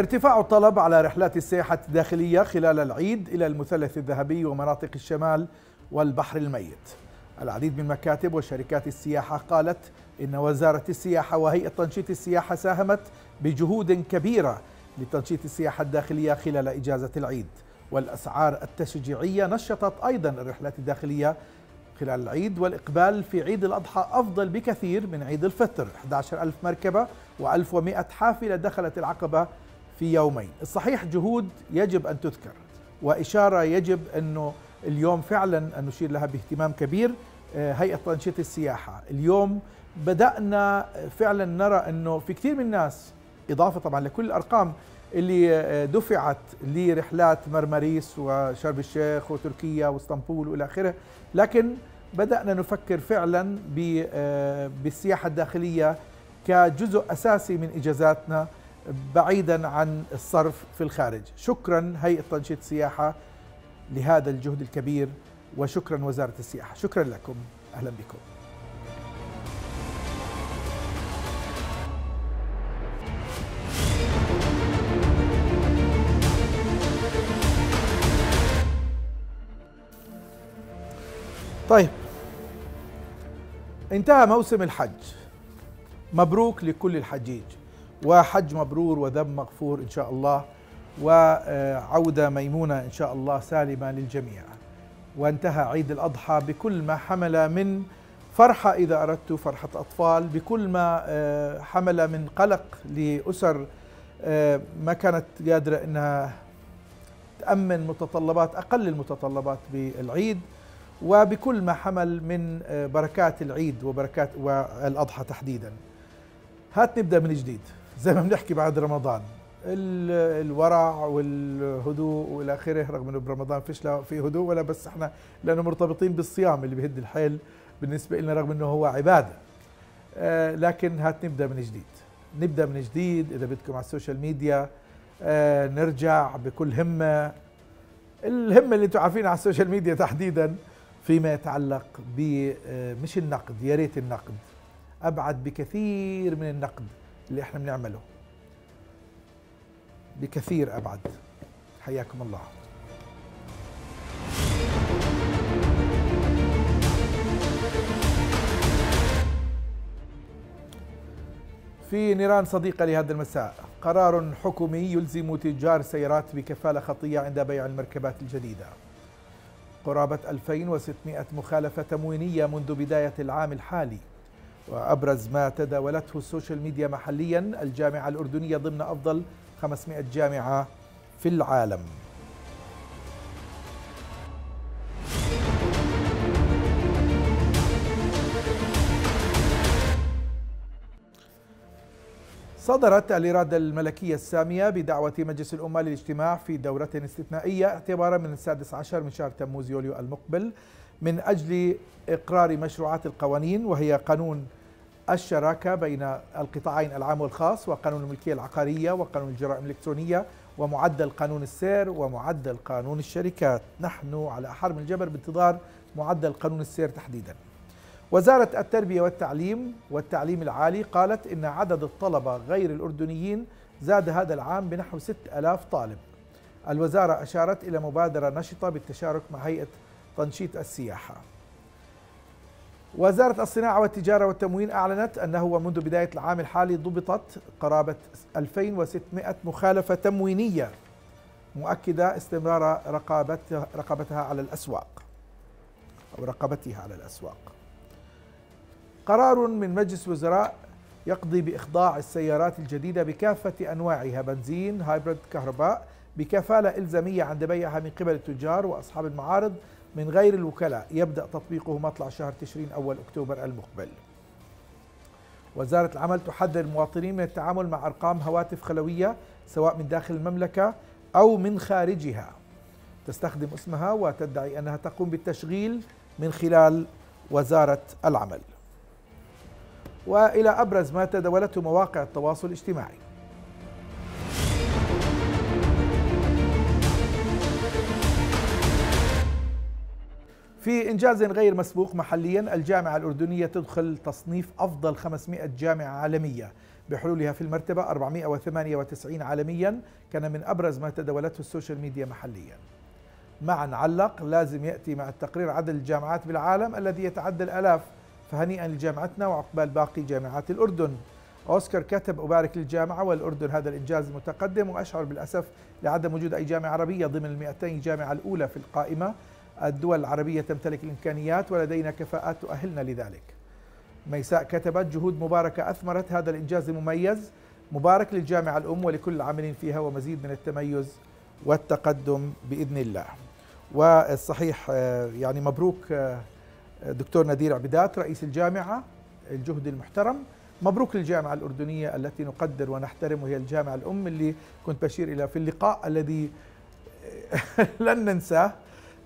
ارتفاع الطلب على رحلات السياحة الداخلية خلال العيد إلى المثلث الذهبي ومناطق الشمال والبحر الميت العديد من مكاتب وشركات السياحة قالت إن وزارة السياحة وهيئة تنشيط السياحة ساهمت بجهود كبيرة لتنشيط السياحة الداخلية خلال إجازة العيد والأسعار التشجيعية نشطت أيضا الرحلات الداخلية خلال العيد والإقبال في عيد الأضحى أفضل بكثير من عيد الفطر 11 ألف مركبة و1100 حافلة دخلت العقبة في يومين الصحيح جهود يجب أن تذكر وإشارة يجب أنه اليوم فعلا أن نشير لها باهتمام كبير آه، هيئة تنشيط السياحة اليوم بدأنا فعلا نرى أنه في كثير من الناس إضافة طبعا لكل الأرقام اللي آه، دفعت لرحلات مرمريس وشرم الشيخ وتركيا واسطنبول والى اخره لكن بدانا نفكر فعلا آه، بالسياحه الداخليه كجزء اساسي من اجازاتنا بعيدا عن الصرف في الخارج شكرا هيئة تنشيط السياحة لهذا الجهد الكبير وشكرا وزارة السياحة شكرا لكم أهلا بكم طيب انتهى موسم الحج مبروك لكل الحجيج وحج مبرور وذنب مغفور إن شاء الله وعودة ميمونة إن شاء الله سالمة للجميع وانتهى عيد الأضحى بكل ما حمل من فرحة إذا أردت فرحة أطفال بكل ما آه، حمل من قلق لأسر آه، ما كانت قادرة أنها تأمن متطلبات أقل المتطلبات بالعيد وبكل ما حمل من آه، بركات العيد وبركات والأضحى تحديدا هات نبدأ من جديد زي ما بنحكي بعد رمضان الورع والهدوء والى اخره رغم انه برمضان فيش لا في هدوء ولا بس احنا لانه مرتبطين بالصيام اللي بهد الحيل بالنسبه لنا رغم انه هو عباده آه، لكن هات نبدا من جديد نبدا من جديد اذا بدكم على السوشيال ميديا آه، نرجع بكل همه الهمه اللي انتم عارفينها على السوشيال ميديا تحديدا فيما يتعلق ب آه، مش النقد يا ريت النقد ابعد بكثير من النقد اللي احنا بنعمله بكثير ابعد حياكم الله في نيران صديقة لهذا المساء قرار حكومي يلزم تجار سيارات بكفالة خطية عند بيع المركبات الجديدة قرابة 2600 مخالفة تموينية منذ بداية العام الحالي وأبرز ما تداولته السوشيال ميديا محليا الجامعة الأردنية ضمن أفضل 500 جامعة في العالم صدرت الإرادة الملكية السامية بدعوة مجلس الأمة للاجتماع في دورة استثنائية اعتبارا من السادس عشر من شهر تموز يوليو المقبل من أجل إقرار مشروعات القوانين وهي قانون الشراكة بين القطاعين العام والخاص وقانون الملكية العقارية وقانون الجرائم الإلكترونية ومعدل قانون السير ومعدل قانون الشركات نحن على أحر من الجبر بانتظار معدل قانون السير تحديدا وزارة التربية والتعليم والتعليم العالي قالت إن عدد الطلبة غير الأردنيين زاد هذا العام بنحو 6000 طالب الوزارة أشارت إلى مبادرة نشطة بالتشارك مع هيئة تنشيط السياحة وزارة الصناعة والتجارة والتموين أعلنت أنه ومنذ بداية العام الحالي ضبطت قرابة 2600 مخالفة تموينية مؤكدة استمرار رقابتها, رقابتها على الأسواق أو رقابتها على الأسواق قرار من مجلس وزراء يقضي بإخضاع السيارات الجديدة بكافة أنواعها بنزين هايبرد كهرباء بكفالة إلزامية عند بيعها من قبل التجار وأصحاب المعارض من غير الوكلاء يبدأ تطبيقه مطلع شهر تشرين أول أكتوبر المقبل وزارة العمل تحذر المواطنين من التعامل مع أرقام هواتف خلوية سواء من داخل المملكة أو من خارجها تستخدم اسمها وتدعي أنها تقوم بالتشغيل من خلال وزارة العمل وإلى أبرز ما تداولته مواقع التواصل الاجتماعي في إنجاز غير مسبوق محليا الجامعة الأردنية تدخل تصنيف أفضل 500 جامعة عالمية بحلولها في المرتبة 498 عالميا كان من أبرز ما تداولته السوشيال ميديا محليا معا علق لازم يأتي مع التقرير عدد الجامعات بالعالم الذي يتعدى الآلاف فهنيئا لجامعتنا وعقبال باقي جامعات الأردن أوسكار كتب أبارك للجامعة والأردن هذا الإنجاز المتقدم وأشعر بالأسف لعدم وجود أي جامعة عربية ضمن ال 200 جامعة الأولى في القائمة الدول العربية تمتلك الإمكانيات ولدينا كفاءات تؤهلنا لذلك ميساء كتبت جهود مباركة أثمرت هذا الإنجاز المميز مبارك للجامعة الأم ولكل العاملين فيها ومزيد من التميز والتقدم بإذن الله والصحيح آه، يعني مبروك آه، دكتور نذير عبدات رئيس الجامعة الجهد المحترم مبروك للجامعة الأردنية التي نقدر ونحترم وهي الجامعة الأم اللي كنت بشير إلى في اللقاء الذي لن ننساه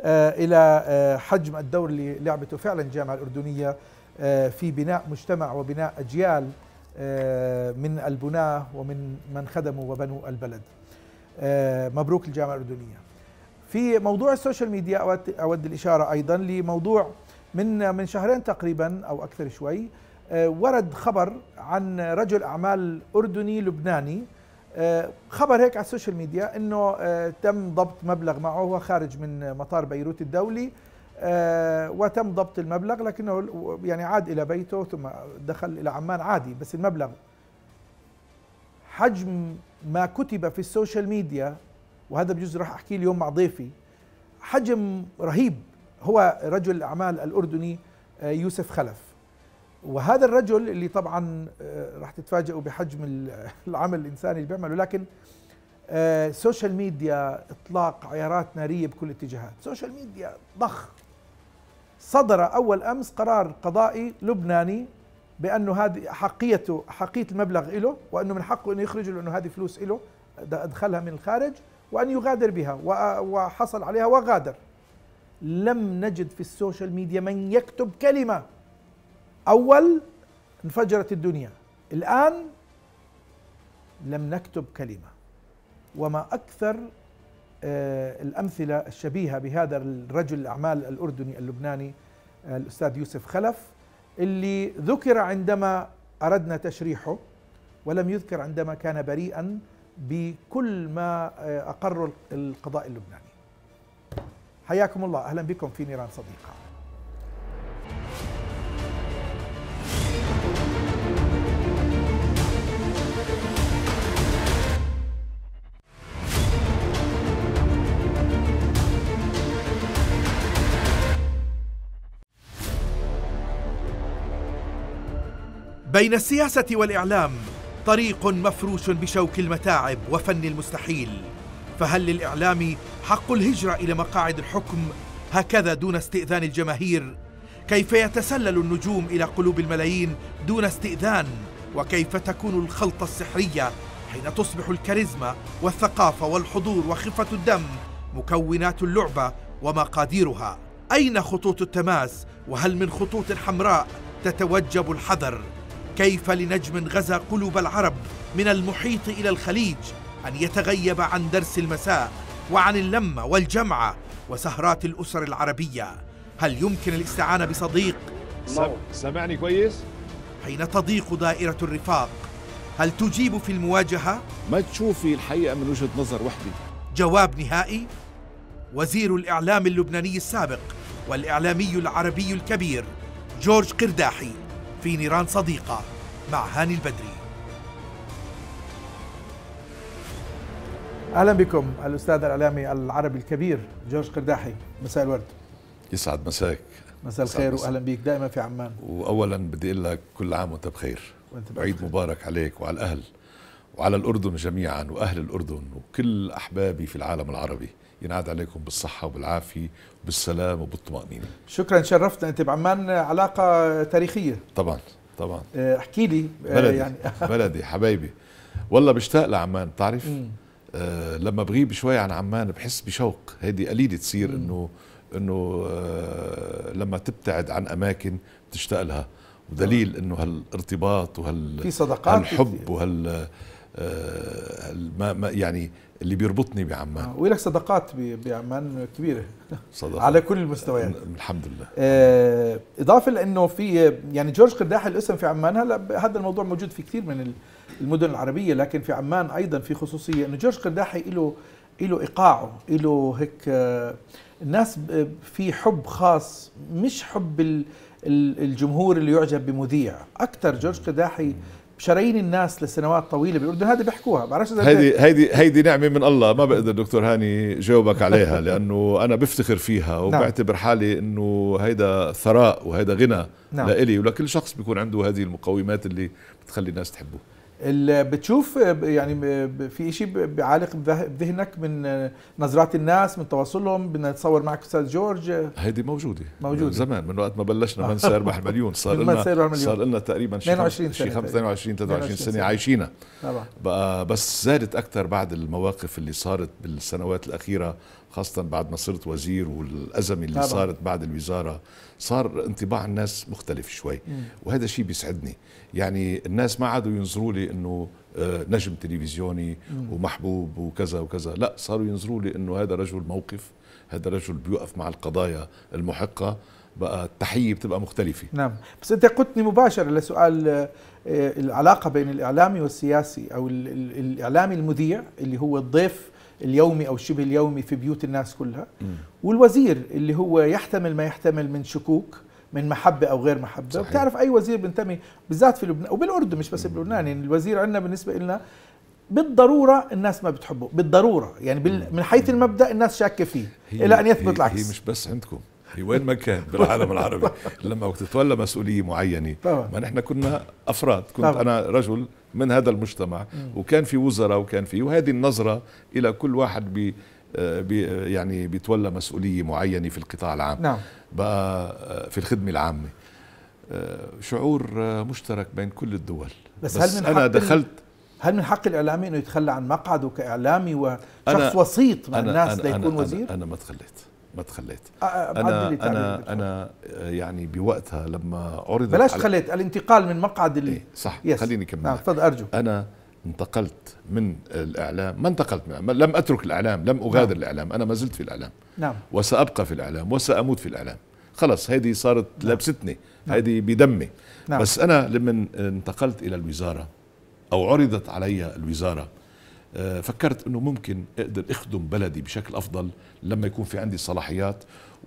آه، إلى آه، حجم الدور اللي لعبته فعلا الجامعة الأردنية آه، في بناء مجتمع وبناء أجيال من البناة ومن من خدموا وبنوا البلد مبروك الجامعة الأردنية في موضوع السوشيال ميديا أود الإشارة أيضا لموضوع من من شهرين تقريبا أو أكثر شوي ورد خبر عن رجل أعمال أردني لبناني آه، خبر هيك على السوشيال ميديا انه آه، تم ضبط مبلغ معه هو خارج من مطار بيروت الدولي آه، وتم ضبط المبلغ لكنه يعني عاد الى بيته ثم دخل الى عمان عادي بس المبلغ حجم ما كتب في السوشيال ميديا وهذا بجوز راح احكيه اليوم مع ضيفي حجم رهيب هو رجل الاعمال الاردني يوسف خلف وهذا الرجل اللي طبعا آه، راح تتفاجئوا بحجم العمل الانساني اللي بيعمله لكن سوشيال آه، ميديا اطلاق عيارات ناريه بكل اتجاهات سوشيال ميديا ضخ صدر اول امس قرار قضائي لبناني بانه هذه حقيته حقيه المبلغ له وانه من حقه انه يخرجه لانه هذه فلوس له ادخلها من الخارج وان يغادر بها وحصل عليها وغادر لم نجد في السوشيال ميديا من يكتب كلمه أول انفجرت الدنيا الآن لم نكتب كلمة وما أكثر آه، الأمثلة الشبيهة بهذا الرجل الأعمال الأردني اللبناني آه، الأستاذ يوسف خلف اللي ذكر عندما أردنا تشريحه ولم يذكر عندما كان بريئا بكل ما آه، أقره القضاء اللبناني حياكم الله أهلا بكم في نيران صديقة بين السياسة والإعلام طريق مفروش بشوك المتاعب وفن المستحيل فهل للإعلام حق الهجرة إلى مقاعد الحكم هكذا دون استئذان الجماهير؟ كيف يتسلل النجوم إلى قلوب الملايين دون استئذان؟ وكيف تكون الخلطة السحرية حين تصبح الكاريزما والثقافة والحضور وخفة الدم مكونات اللعبة ومقاديرها؟ أين خطوط التماس؟ وهل من خطوط حمراء تتوجب الحذر؟ كيف لنجم غزا قلوب العرب من المحيط إلى الخليج أن يتغيب عن درس المساء وعن اللمة والجمعة وسهرات الأسر العربية هل يمكن الاستعانة بصديق؟ سمعني كويس؟ حين تضيق دائرة الرفاق هل تجيب في المواجهة؟ ما تشوفي الحقيقة من وجهة نظر وحدي جواب نهائي؟ وزير الإعلام اللبناني السابق والإعلامي العربي الكبير جورج قرداحي في نيران صديقة مع هاني البدري اهلا بكم الاستاذ الاعلامي العربي الكبير جورج قرداحي مساء الورد يسعد مساك مساء الخير واهلا بك دائما في عمان واولا بدي اقول لك كل عام وانت بخير وانت بخير عيد مبارك عليك وعلى الاهل وعلى الاردن جميعا واهل الاردن وكل احبابي في العالم العربي ينعاد عليكم بالصحه والعافيه بالسلام وبالطمأنينة شكرا شرفتنا أنت بعمان علاقة تاريخية طبعا طبعا آه، احكي لي آه، بلدي يعني بلدي حبايبي والله بشتاق لعمان بتعرف آه لما بغيب شوي عن عمان بحس بشوق هذه قليله تصير انه انه آه، لما تبتعد عن اماكن بتشتاق لها ودليل انه هالارتباط وهال في صداقات هالحب وهال ما ما يعني اللي بيربطني بعمان آه، ولك صداقات بعمان كبيره صدقات. على كل المستويات الحمد لله آه اضافه لانه في يعني جورج قداح الاسم في عمان هلا هذا الموضوع موجود في كثير من المدن العربيه لكن في عمان ايضا في خصوصيه انه جورج قداحي له له ايقاعه له هيك آه الناس في حب خاص مش حب الجمهور اللي يعجب بمذيع اكثر جورج قداحي شرايين الناس لسنوات طويله بالاردن هذا بيحكوها بعرفش هيدي هيدي هيدي نعمه من الله ما بقدر دكتور هاني جاوبك عليها لانه انا بفتخر فيها نعم. وبعتبر حالي انه هيدا ثراء وهيدا غنى نعم. لإلي ولكل شخص بيكون عنده هذه المقومات اللي بتخلي الناس تحبه بتشوف يعني في شيء بيعالق بذهنك من نظرات الناس من تواصلهم بدنا نتصور معك استاذ جورج هيدي موجوده موجوده من زمان من وقت ما بلشنا آه. من سيربح مليون صار لنا صار لنا تقريبا شي 22 سنه 22 23 سنه, سنة عايشينها طبعا بقى بس زادت اكثر بعد المواقف اللي صارت بالسنوات الاخيره خاصة بعد ما صرت وزير والأزمة اللي طبعا. صارت بعد الوزارة صار انطباع الناس مختلف شوي مم. وهذا شيء بيسعدني يعني الناس ما عادوا ينظروا لي أنه آه، نجم تلفزيوني مم. ومحبوب وكذا وكذا لا صاروا ينظروا لي أنه هذا رجل موقف هذا رجل بيوقف مع القضايا المحقة بقى التحية بتبقى مختلفة نعم بس أنت قدتني مباشرة لسؤال آه، آه، العلاقة بين الإعلامي والسياسي أو الإعلامي المذيع اللي هو الضيف اليومي أو الشبه اليومي في بيوت الناس كلها والوزير اللي هو يحتمل ما يحتمل من شكوك من محبة أو غير محبة صحيح. بتعرف أي وزير بينتمي بالذات في لبنان وبالأردن مش بس بلبنان يعني الوزير عندنا بالنسبة لنا بالضروره الناس ما بتحبه بالضروره يعني من حيث المبدا الناس شاكه فيه الى ان يثبت العكس هي مش بس عندكم في وين ما كان بالعالم العربي لما تتولى مسؤوليه معينه طبعا. ما نحن كنا افراد كنت طبعا. انا رجل من هذا المجتمع م. وكان في وزراء وكان في وهذه النظره الى كل واحد بي آه، بي آه، يعني بيتولى مسؤوليه معينه في القطاع العام نعم. بقى آه، في الخدمه العامه شعور مشترك بين كل الدول بس, بس هل من انا دخلت هل من حق الاعلامي انه يتخلى عن مقعده كاعلامي وشخص أنا وسيط مع أنا الناس ليكون وزير؟ انا ما تخليت ما تخليت انا انا انا آه، يعني بوقتها لما عرضت بلاش تخليت الانتقال من مقعد اللي إيه صح يس. خليني كمل نعم آه، تفضل ارجو انا انتقلت من الاعلام ما انتقلت من لم اترك الاعلام لم نعم. اغادر نعم. الاعلام انا ما زلت في الاعلام نعم وسابقى في الاعلام وساموت في الاعلام خلص هذه صارت نعم. لابستني نعم. هذه بدمي نعم. بس انا لما انتقلت الى الوزاره او عرضت علي الوزاره آه، فكرت انه ممكن اقدر اخدم بلدي بشكل افضل لما يكون في عندي صلاحيات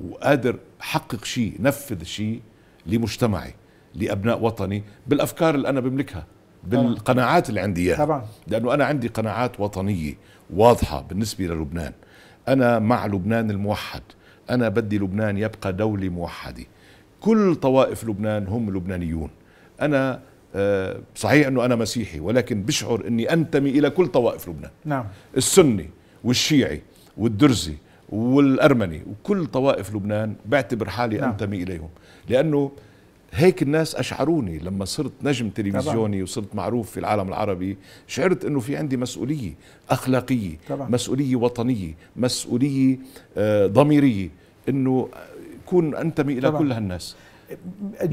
وقادر احقق شيء نفذ شيء لمجتمعي لابناء وطني بالافكار اللي انا بملكها بالقناعات اللي عندي اياها طبعا لانه انا عندي قناعات وطنيه واضحه بالنسبه للبنان انا مع لبنان الموحد انا بدي لبنان يبقى دوله موحده كل طوائف لبنان هم لبنانيون انا آه، صحيح انه انا مسيحي ولكن بشعر اني انتمي الى كل طوائف لبنان نعم السني والشيعي والدرزي والارمني وكل طوائف لبنان بعتبر حالي نعم. انتمي اليهم لانه هيك الناس اشعروني لما صرت نجم تلفزيوني وصرت معروف في العالم العربي شعرت انه في عندي مسؤوليه اخلاقيه طبعا. مسؤوليه وطنيه مسؤوليه آه، ضميريه انه كون انتمي الى طبعا. كل هالناس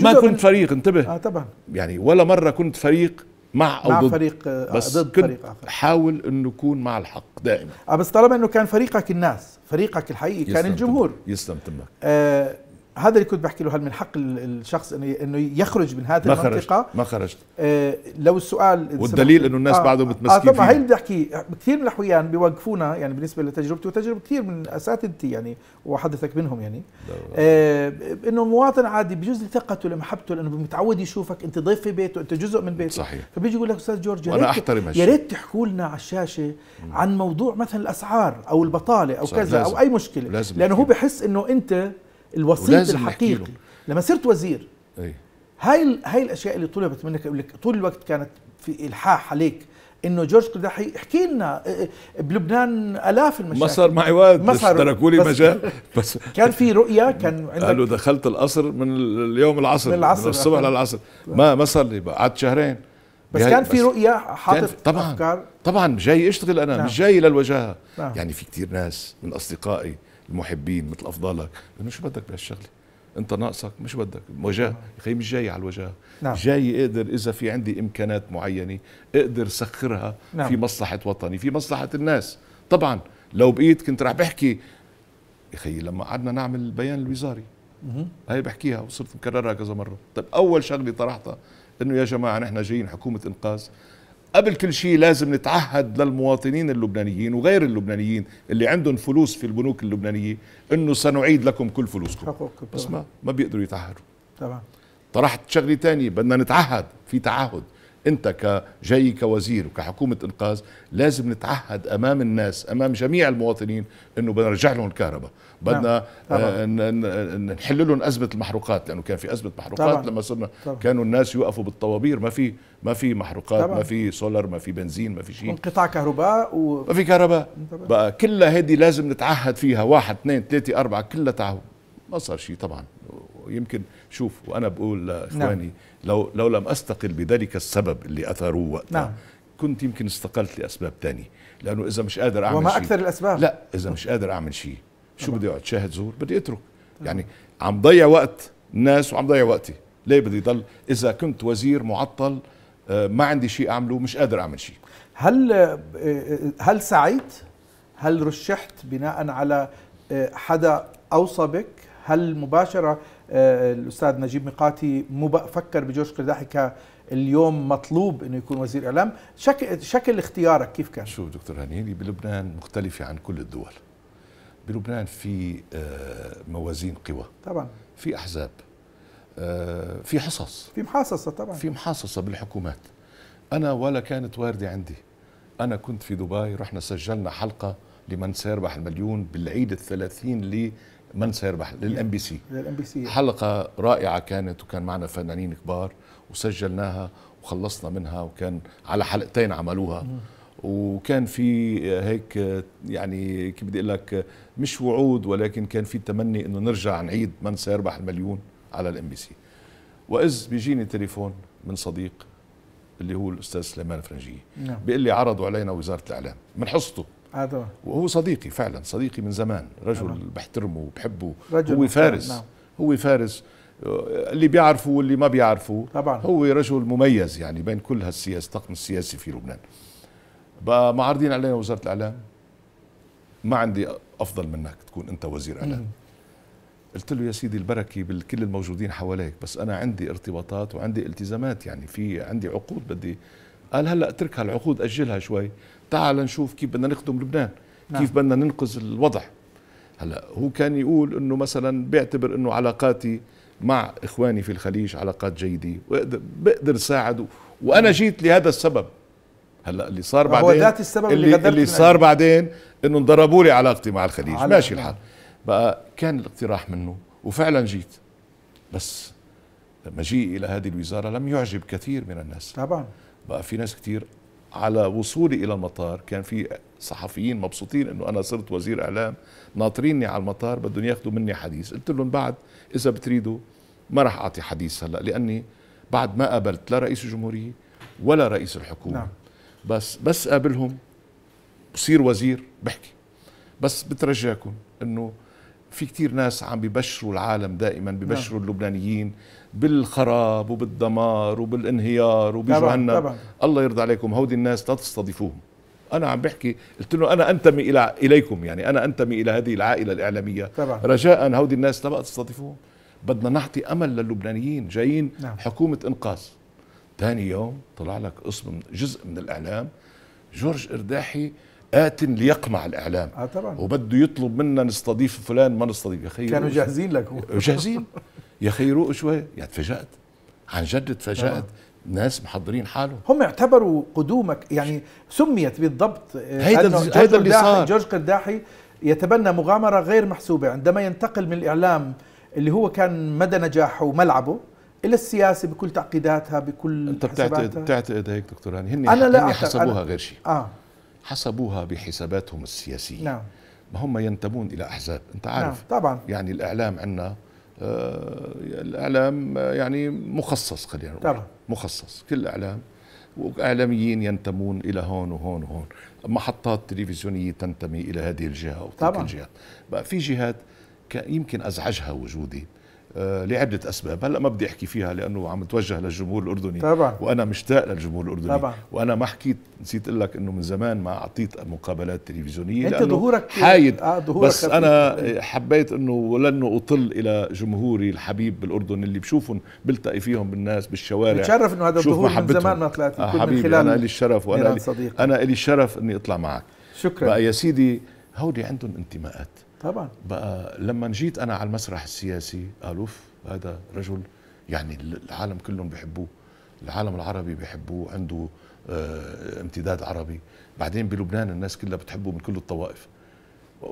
ما كنت فريق انتبه اه طبعا يعني ولا مره كنت فريق مع او مع ضد فريق آه، بس ضد كنت فريق آخر. حاول انه يكون مع الحق دائما اه بس طالما انه كان فريقك الناس فريقك الحقيقي كان الجمهور يسلم تمك آه هذا اللي كنت بحكي له هل من حق الشخص انه انه يخرج من هذه ما المنطقه خرجت. ما خرجت آه لو السؤال والدليل انه الناس آه بعدهم آه، متمسكين آه طبعا هي اللي بدي احكي كثير من الاحويان بيوقفونا يعني بالنسبه لتجربتي وتجربه كثير من اساتذتي يعني وحدثك منهم يعني آه انه مواطن عادي بجوز ثقته لمحبته لانه متعود يشوفك انت ضيف في بيته انت جزء من بيته صحيح فبيجي يقول لك استاذ جورج وانا احترم يا ريت تحكوا لنا على الشاشه عن موضوع مثلا الاسعار او البطاله او كذا او اي مشكله لازم لانه هو بحس انه انت الوسيط الحقيقي لما صرت وزير أي. هاي هاي الاشياء اللي طلبت منك لك طول الوقت كانت في الحاح عليك انه جورج قدحي احكي لنا بلبنان الاف المشاكل ما صار معي وقت تركوا لي مجال بس كان في رؤيه كان عندك قالوا دخلت القصر من اليوم العصر من العصر من الصبح للعصر ما ما صار لي قعدت شهرين بس كان في رؤيه حاطط طبعا أفكار. طبعا جاي اشتغل انا نعم. مش جاي للوجاهه نعم. يعني في كثير ناس من اصدقائي المحبين مثل افضالك انه شو بدك بهالشغله انت ناقصك مش بدك وجاه اخي مش جاي على الوجاه نعم. جاي اقدر اذا في عندي امكانات معينه اقدر سخرها نعم. في مصلحه وطني في مصلحه الناس طبعا لو بقيت كنت راح بحكي اخي لما قعدنا نعمل البيان الوزاري هاي بحكيها وصرت مكررها كذا مره طيب اول شغله طرحتها انه يا جماعه نحن جايين حكومه انقاذ قبل كل شيء لازم نتعهد للمواطنين اللبنانيين وغير اللبنانيين اللي عندهم فلوس في البنوك اللبنانيه انه سنعيد لكم كل فلوسكم بس ما ما بيقدروا يتعهدوا تمام طرحت شغله ثانيه بدنا نتعهد في تعهد انت كجاي كوزير وكحكومه انقاذ لازم نتعهد امام الناس امام جميع المواطنين انه بدنا نرجع لهم الكهرباء نعم. بدنا آه، نحل لهم ازمه المحروقات لانه كان في ازمه محروقات طبعا. لما صرنا طبعا. كانوا الناس يوقفوا بالطوابير ما في ما في محروقات طبعا. ما في سولر ما في بنزين ما في شيء انقطاع كهرباء و... ما في كهرباء بقى كلها هذه لازم نتعهد فيها واحد اثنين ثلاثه اربعه كلها تعهد ما صار شيء طبعا يمكن شوف وانا بقول لاخواني نعم. لو لو لم استقل بذلك السبب اللي اثروه وقتها نعم. كنت يمكن استقلت لاسباب تانية لانه اذا مش قادر اعمل وما شيء وما اكثر الاسباب لا اذا مش قادر اعمل شيء شو بدي اقعد شاهد زور بدي اترك يعني عم ضيع وقت الناس وعم ضيع وقتي ليه بدي ضل اذا كنت وزير معطل آه، ما عندي شيء اعمله مش قادر اعمل شيء هل آه، آه، هل سعيت هل رشحت بناء على حدا اوصى بك هل مباشره الاستاذ نجيب ميقاتي فكر بجورج قرداحي اليوم مطلوب انه يكون وزير اعلام شكل شكل اختيارك كيف كان شوف دكتور هنيدي بلبنان مختلفه عن كل الدول بلبنان في آه، موازين قوى طبعا في احزاب آه، في حصص في محاصصه طبعا في محاصصه بالحكومات انا ولا كانت وارده عندي انا كنت في دبي رحنا سجلنا حلقه لمن سيربح المليون بالعيد الثلاثين من سيربح للام بي سي للام بي سي حلقه رائعه كانت وكان معنا فنانين كبار وسجلناها وخلصنا منها وكان على حلقتين عملوها وكان في هيك يعني كيف بدي اقول لك مش وعود ولكن كان في تمني انه نرجع نعيد من سيربح المليون على الام بي سي واذ بيجيني تليفون من صديق اللي هو الاستاذ سليمان فرنجيه نعم. بيقول لي عرضوا علينا وزاره الاعلام من حصته وهو صديقي فعلا صديقي من زمان رجل آه. بحترمه وبحبه رجل هو فارس نعم. هو فارس اللي بيعرفه واللي ما بيعرفه طبعا هو رجل مميز يعني بين كل هالسياسه الطاقم السياسي في لبنان بقى معارضين علينا وزاره الاعلام ما عندي افضل منك تكون انت وزير اعلام قلت له يا سيدي البركي بالكل الموجودين حواليك بس انا عندي ارتباطات وعندي التزامات يعني في عندي عقود بدي قال هلا اتركها العقود اجلها شوي تعال نشوف كيف بدنا نخدم لبنان نعم. كيف بدنا ننقذ الوضع هلا هو كان يقول انه مثلا بيعتبر انه علاقاتي مع اخواني في الخليج علاقات جيده بقدر ساعد وانا نعم. جيت لهذا السبب هلا اللي صار بعدين هو ذات السبب اللي, اللي, اللي صار بعدين انه انضربوا لي علاقتي مع الخليج ماشي نعم. الحال بقى كان الاقتراح منه وفعلا جيت بس مجيئي الى هذه الوزاره لم يعجب كثير من الناس طبعا بقى في ناس كثير على وصولي الى المطار كان في صحفيين مبسوطين انه انا صرت وزير اعلام ناطريني على المطار بدهم ياخذوا مني حديث قلت لهم بعد اذا بتريدوا ما راح اعطي حديث هلا لاني بعد ما قابلت لا رئيس الجمهوريه ولا رئيس الحكومه نعم. بس بس قابلهم بصير وزير بحكي بس بترجاكم انه في كتير ناس عم ببشروا العالم دائما ببشروا نعم. اللبنانيين بالخراب وبالدمار وبالانهيار وبجهنم الله يرضى عليكم هودي الناس لا تستضيفوهم انا عم بحكي قلت له انا انتمي الى اليكم يعني انا انتمي الى هذه العائله الاعلاميه طبعا. رجاء هودي الناس لا بقى تستضيفوهم بدنا نعطي امل للبنانيين جايين نعم. حكومه انقاذ ثاني يوم طلع لك اسم جزء من الاعلام جورج ارداحي آت ليقمع الاعلام اه طبعا وبده يطلب منا نستضيف فلان ما نستضيف يا كانوا جاهزين لك جاهزين يا اخي يروقوا شوي يعني تفاجات عن جد تفاجات آه. ناس محضرين حالهم هم اعتبروا قدومك يعني سميت بالضبط هيدا آه، هيدا اللي صار جورج قداحي يتبنى مغامره غير محسوبه عندما ينتقل من الاعلام اللي هو كان مدى نجاحه وملعبه الى السياسه بكل تعقيداتها بكل انت بتعتقد بتعتقد هيك دكتور هاني يعني هن لا هن حسبوها أنا غير شيء اه حسبوها بحساباتهم السياسيه نعم ما هم ينتمون الى احزاب انت عارف نعم طبعا يعني الاعلام عندنا آه، الاعلام يعني مخصص خلينا نقول طبعا مخصص كل الاعلام واعلاميين ينتمون الى هون وهون وهون محطات تلفزيونيه تنتمي الى هذه الجهه او تلك الجهه بقى في جهات يمكن ازعجها وجودي آه، لعده اسباب هلا ما بدي احكي فيها لانه عم توجه للجمهور الاردني طبعا وانا مشتاق للجمهور الاردني طبعا وانا ما حكيت نسيت اقول لك انه من زمان ما اعطيت مقابلات تلفزيونيه انت ظهورك حايد آه ظهورك بس خفيف. انا حبيت انه لانه اطل الى جمهوري الحبيب بالاردن اللي بشوفهم بلتقي فيهم بالناس بالشوارع بتشرف انه هذا الظهور من زمان ما طلعت آه حبيبي من خلال انا لي الشرف وانا لي انا لي الشرف اني اطلع معك شكرا بقى يا سيدي هودي عندهم انتماءات طبعا بقى لما جيت انا على المسرح السياسي قالوا هذا رجل يعني العالم كلهم بيحبوه العالم العربي بيحبوه عنده آه امتداد عربي بعدين بلبنان الناس كلها بتحبه من كل الطوائف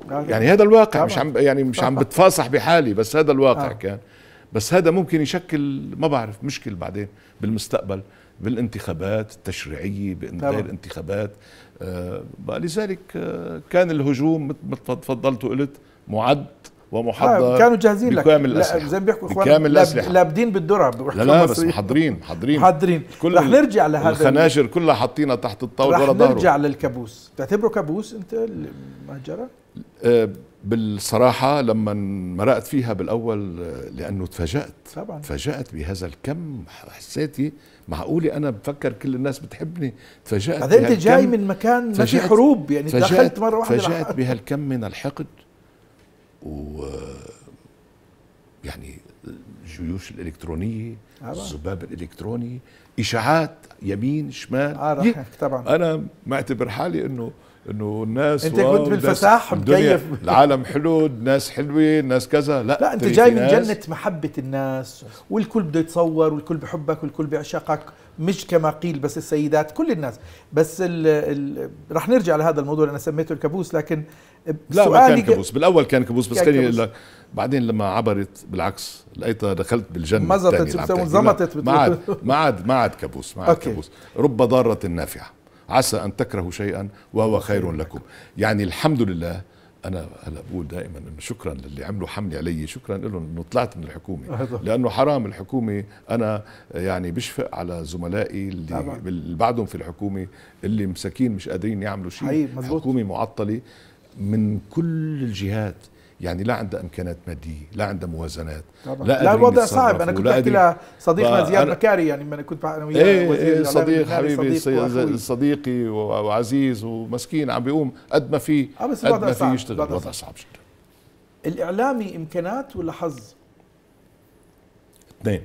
نعم. يعني هذا الواقع طبعا. مش عم يعني مش عم بتفاصح بحالي بس هذا الواقع آه. كان بس هذا ممكن يشكل ما بعرف مشكل بعدين بالمستقبل بالانتخابات التشريعيه بغير انتخابات آه، لذلك آه، كان الهجوم مثل ما تفضلت وقلت معد ومحضر آه، كانوا جاهزين لك بكامل الاسلحه زي ما بيحكوا بكامل الاسلحه لابدين بالدرع لا لا بس محضرين محضرين محضرين كل رح نرجع لهذا الخناجر كلها حاطينها تحت الطاوله ورا ظهره رح نرجع للكابوس بتعتبره كابوس انت المهجره؟ أه بالصراحة لما مرقت فيها بالأول لأنه تفاجأت طبعا تفاجأت بهذا الكم حسيتي معقولة أنا بفكر كل الناس بتحبني تفاجأت بعدين أنت جاي من مكان ما في حروب يعني دخلت مرة واحدة تفاجأت بهالكم من الحقد و يعني الجيوش الإلكترونية آه، عبا. الذباب الإلكتروني إشاعات يمين شمال آه طبعا أنا معتبر حالي أنه انه الناس انت كنت بالفساح مكيف العالم حلو الناس حلوه الناس كذا لا لا انت جاي من جنه محبه الناس والكل بده يتصور والكل بحبك والكل بيعشقك مش كما قيل بس السيدات كل الناس بس الـ الـ رح نرجع لهذا الموضوع انا سميته الكابوس لكن لا ما كان كابوس بالاول كان كابوس بس خليني اقول لك بعدين لما عبرت بالعكس لقيتها دخلت بالجنه مزطت زمطت ما عاد ما عاد ما عاد كابوس ما عاد كابوس رب ضاره نافعه عسى أن تكرهوا شيئا وهو خير لكم يعني الحمد لله انا هلا بقول دائما انه شكرا للي عملوا حمله علي شكرا لهم انه طلعت من الحكومه لانه حرام الحكومه انا يعني بشفق على زملائي اللي, اللي بعدهم في الحكومه اللي مساكين مش قادرين يعملوا شيء حكومه معطله من كل الجهات يعني لا عنده امكانات ماديه لا عنده موازنات طبعا. لا, لا الوضع صعب انا يعني كنت بحكي لصديقنا زياد مكاري يعني لما كنت انا وياه ايه ايه صديق حبيبي صديق صديقي وعزيز ومسكين عم بيقوم قد ما فيه آه، قد ما فيه يشتغل الوضع صعب جدا الاعلامي امكانات ولا حظ؟ اثنين